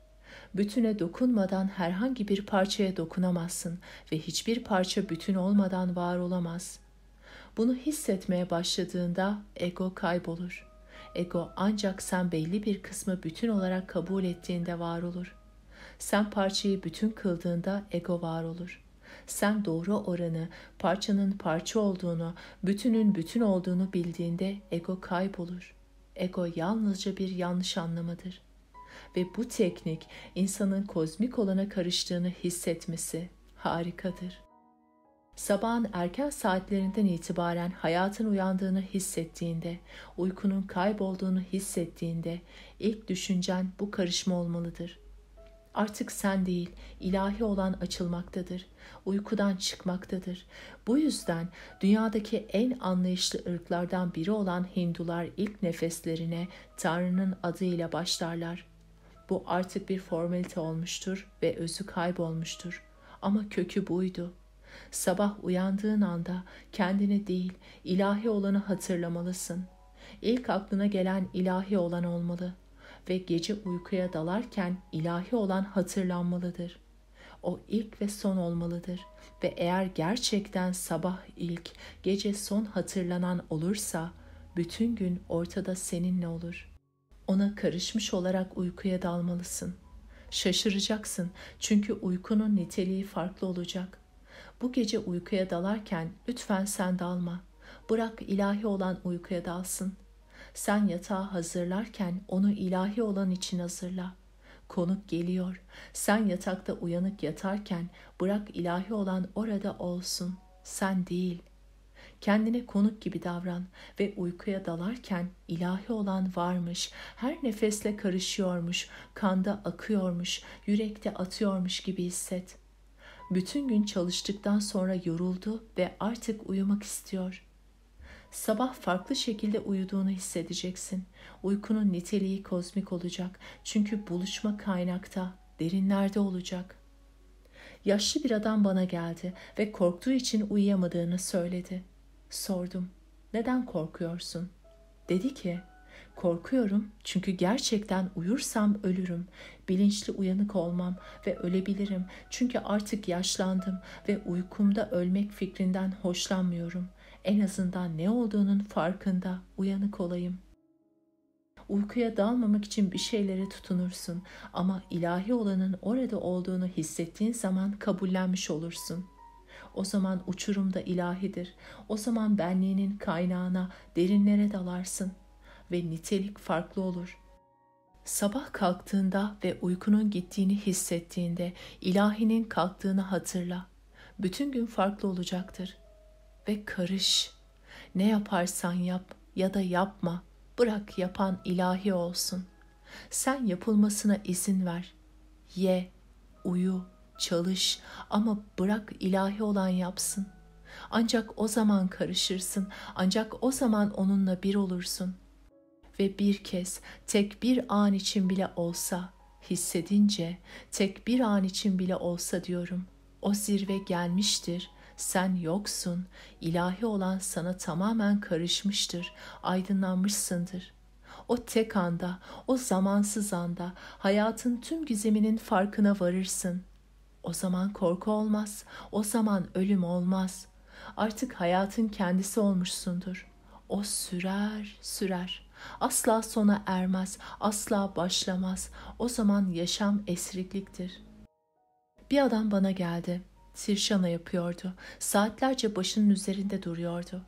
Bütüne dokunmadan herhangi bir parçaya dokunamazsın ve hiçbir parça bütün olmadan var olamaz. Bunu hissetmeye başladığında ego kaybolur. Ego ancak sen belli bir kısmı bütün olarak kabul ettiğinde var olur. Sen parçayı bütün kıldığında ego var olur sen doğru oranı, parçanın parça olduğunu, bütünün bütün olduğunu bildiğinde ego kaybolur. Ego yalnızca bir yanlış anlamadır. Ve bu teknik insanın kozmik olana karıştığını hissetmesi harikadır. Sabahın erken saatlerinden itibaren hayatın uyandığını hissettiğinde, uykunun kaybolduğunu hissettiğinde ilk düşüncen bu karışma olmalıdır. Artık sen değil, ilahi olan açılmaktadır, uykudan çıkmaktadır. Bu yüzden dünyadaki en anlayışlı ırklardan biri olan Hindular ilk nefeslerine Tanrı'nın adıyla başlarlar. Bu artık bir formalite olmuştur ve özü kaybolmuştur. Ama kökü buydu. Sabah uyandığın anda kendini değil, ilahi olanı hatırlamalısın. İlk aklına gelen ilahi olan olmalı.'' ve gece uykuya dalarken ilahi olan hatırlanmalıdır. O ilk ve son olmalıdır ve eğer gerçekten sabah ilk, gece son hatırlanan olursa bütün gün ortada seninle olur. Ona karışmış olarak uykuya dalmalısın. Şaşıracaksın çünkü uykunun niteliği farklı olacak. Bu gece uykuya dalarken lütfen sen dalma. Bırak ilahi olan uykuya dalsın sen yatağı hazırlarken onu ilahi olan için hazırla. Konuk geliyor. Sen yatakta uyanık yatarken bırak ilahi olan orada olsun. Sen değil. Kendine konuk gibi davran ve uykuya dalarken ilahi olan varmış, her nefesle karışıyormuş, kanda akıyormuş, yürekte atıyormuş gibi hisset.'' bütün gün çalıştıktan sonra yoruldu ve artık uyumak istiyor. Sabah farklı şekilde uyuduğunu hissedeceksin. Uykunun niteliği kozmik olacak. Çünkü buluşma kaynakta, derinlerde olacak. Yaşlı bir adam bana geldi ve korktuğu için uyuyamadığını söyledi. Sordum, neden korkuyorsun? Dedi ki, korkuyorum çünkü gerçekten uyursam ölürüm. Bilinçli uyanık olmam ve ölebilirim çünkü artık yaşlandım ve uykumda ölmek fikrinden hoşlanmıyorum. En azından ne olduğunun farkında uyanık olayım. Uykuya dalmamak için bir şeylere tutunursun ama ilahi olanın orada olduğunu hissettiğin zaman kabullenmiş olursun. O zaman uçurum da ilahidir. O zaman benliğinin kaynağına, derinlere dalarsın ve nitelik farklı olur.'' Sabah kalktığında ve uykunun gittiğini hissettiğinde ilahinin kalktığını hatırla. Bütün gün farklı olacaktır ve karış. Ne yaparsan yap ya da yapma, bırak yapan ilahi olsun. Sen yapılmasına izin ver. Ye, uyu, çalış ama bırak ilahi olan yapsın. Ancak o zaman karışırsın, ancak o zaman onunla bir olursun. Ve bir kez, tek bir an için bile olsa, hissedince, tek bir an için bile olsa diyorum, o zirve gelmiştir sen yoksun, ilahi olan sana tamamen karışmıştır, aydınlanmışsındır. O tek anda, o zamansız anda hayatın tüm gizeminin farkına varırsın. O zaman korku olmaz, o zaman ölüm olmaz. Artık hayatın kendisi olmuşsundur. O sürer, sürer. Asla sona ermez, asla başlamaz. O zaman yaşam esrikliktir. Bir adam bana geldi.'' Sirşana yapıyordu. Saatlerce başının üzerinde duruyordu.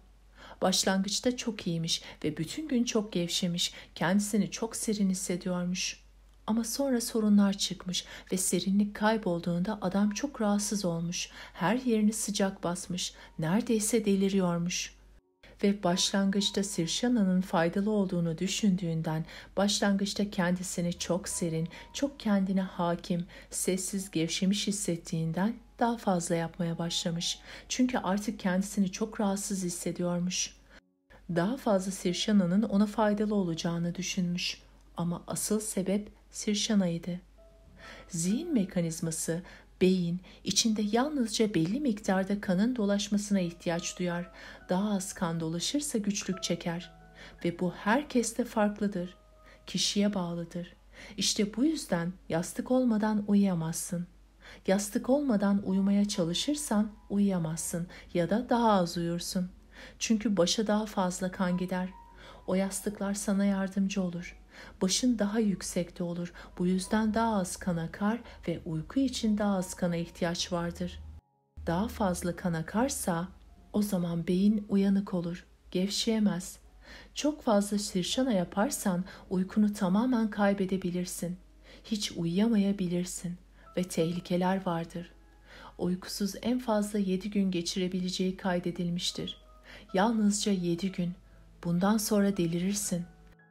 Başlangıçta çok iyiymiş ve bütün gün çok gevşemiş, kendisini çok serin hissediyormuş. Ama sonra sorunlar çıkmış ve serinlik kaybolduğunda adam çok rahatsız olmuş. Her yerini sıcak basmış, neredeyse deliriyormuş.'' ve başlangıçta Sirşana'nın faydalı olduğunu düşündüğünden başlangıçta kendisini çok serin, çok kendine hakim, sessiz gevşemiş hissettiğinden daha fazla yapmaya başlamış. Çünkü artık kendisini çok rahatsız hissediyormuş. Daha fazla Sirşana'nın ona faydalı olacağını düşünmüş. Ama asıl sebep Sirşana'ydı. Zihin mekanizması beyin içinde yalnızca belli miktarda kanın dolaşmasına ihtiyaç duyar. Daha az kan dolaşırsa güçlük çeker ve bu herkeste farklıdır. Kişiye bağlıdır. İşte bu yüzden yastık olmadan uyuyamazsın. Yastık olmadan uyumaya çalışırsan uyuyamazsın ya da daha az uyursun. Çünkü başa daha fazla kan gider. O yastıklar sana yardımcı olur. Başın daha yüksekte olur. Bu yüzden daha az kan akar ve uyku için daha az kana ihtiyaç vardır. Daha fazla kan akarsa o zaman beyin uyanık olur, gevşeyemez. Çok fazla sirşana yaparsan uykunu tamamen kaybedebilirsin. Hiç uyuyamayabilirsin ve tehlikeler vardır. Uykusuz en fazla yedi gün geçirebileceği kaydedilmiştir. Yalnızca yedi gün. Bundan sonra delirirsin.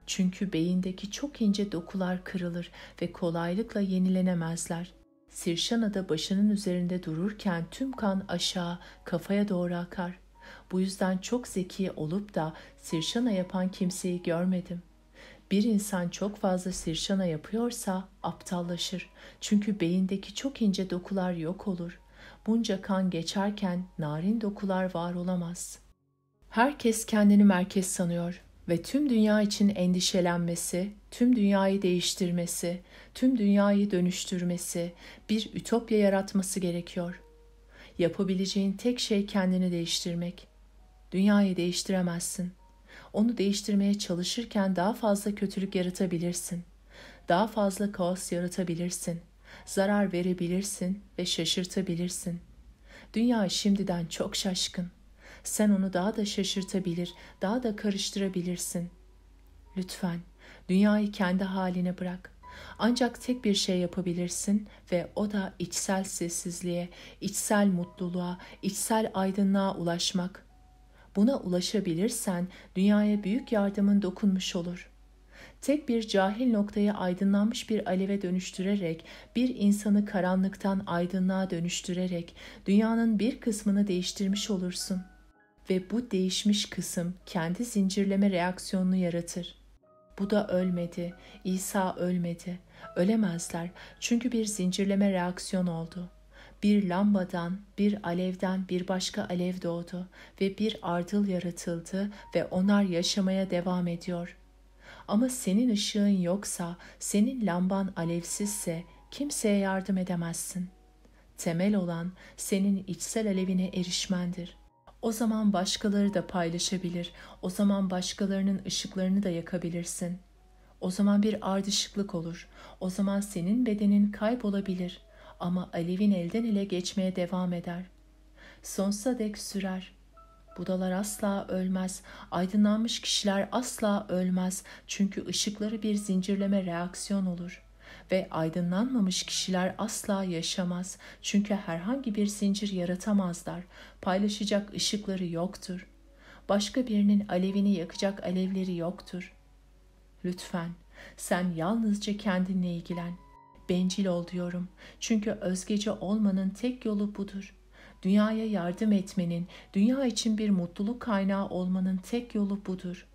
Çünkü beyindeki çok ince dokular kırılır ve kolaylıkla yenilenemezler. Sirşana da başının üzerinde dururken tüm kan aşağı kafaya doğru akar. Bu yüzden çok zeki olup da sirşana yapan kimseyi görmedim. Bir insan çok fazla sirşana yapıyorsa aptallaşır. Çünkü beyindeki çok ince dokular yok olur. Bunca kan geçerken narin dokular var olamaz. Herkes kendini merkez sanıyor ve tüm dünya için endişelenmesi, tüm dünyayı değiştirmesi, tüm dünyayı dönüştürmesi, bir ütopya yaratması gerekiyor. Yapabileceğin tek şey kendini değiştirmek. Dünyayı değiştiremezsin. Onu değiştirmeye çalışırken daha fazla kötülük yaratabilirsin.'' daha fazla kaos yaratabilirsin, zarar verebilirsin ve şaşırtabilirsin. Dünya şimdiden çok şaşkın. Sen onu daha da şaşırtabilir, daha da karıştırabilirsin. Lütfen dünyayı kendi haline bırak. Ancak tek bir şey yapabilirsin ve o da içsel sessizliğe, içsel mutluluğa, içsel aydınlığa ulaşmak. Buna ulaşabilirsen dünyaya büyük yardımın dokunmuş olur.'' tek bir cahil noktayı aydınlanmış bir aleve dönüştürerek, bir insanı karanlıktan aydınlığa dönüştürerek dünyanın bir kısmını değiştirmiş olursun ve bu değişmiş kısım kendi zincirleme reaksiyonunu yaratır. Bu da ölmedi, İsa ölmedi. Ölemezler çünkü bir zincirleme reaksiyon oldu. Bir lambadan, bir alevden bir başka alev doğdu ve bir ardıl yaratıldı ve onlar yaşamaya devam ediyor.'' Ama senin ışığın yoksa, senin lamban alevsizse kimseye yardım edemezsin. Temel olan senin içsel alevine erişmendir. O zaman başkaları da paylaşabilir. O zaman başkalarının ışıklarını da yakabilirsin. O zaman bir ardışıklık olur. O zaman senin bedenin kaybolabilir ama alevin elden ele geçmeye devam eder. Sonsuza dek sürer Budalar asla ölmez. Aydınlanmış kişiler asla ölmez. Çünkü ışıkları bir zincirleme reaksiyon olur ve aydınlanmamış kişiler asla yaşamaz. Çünkü herhangi bir zincir yaratamazlar. Paylaşacak ışıkları yoktur. Başka birinin alevini yakacak alevleri yoktur. Lütfen sen yalnızca kendinle ilgilen. Bencil ol diyorum. Çünkü özgece olmanın tek yolu budur.'' Dünyaya yardım etmenin, dünya için bir mutluluk kaynağı olmanın tek yolu budur.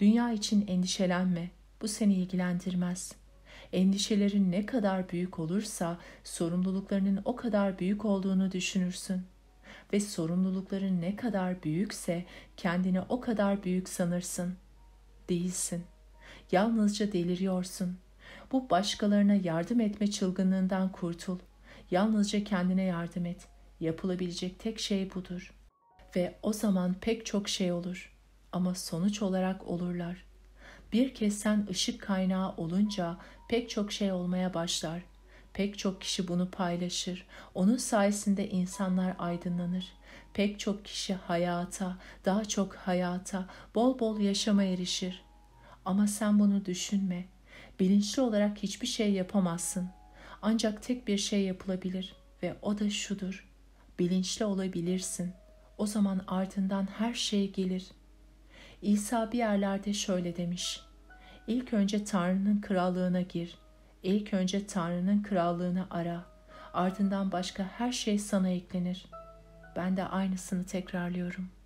Dünya için endişelenme, bu seni ilgilendirmez. Endişelerin ne kadar büyük olursa sorumluluklarının o kadar büyük olduğunu düşünürsün. Ve sorumlulukların ne kadar büyükse kendini o kadar büyük sanırsın. Değilsin. Yalnızca deliriyorsun. Bu başkalarına yardım etme çılgınlığından kurtul. Yalnızca kendine yardım et. Yapılabilecek tek şey budur. Ve o zaman pek çok şey olur. Ama sonuç olarak olurlar. Bir kez sen ışık kaynağı olunca pek çok şey olmaya başlar. Pek çok kişi bunu paylaşır. Onun sayesinde insanlar aydınlanır. Pek çok kişi hayata, daha çok hayata, bol bol yaşama erişir. Ama sen bunu düşünme. Bilinçli olarak hiçbir şey yapamazsın. Ancak tek bir şey yapılabilir ve o da şudur bilinçli olabilirsin. O zaman ardından her şey gelir. İsa bir yerlerde şöyle demiş. İlk önce Tanrı'nın krallığına gir. İlk önce Tanrı'nın krallığını ara. Ardından başka her şey sana eklenir. Ben de aynısını tekrarlıyorum.''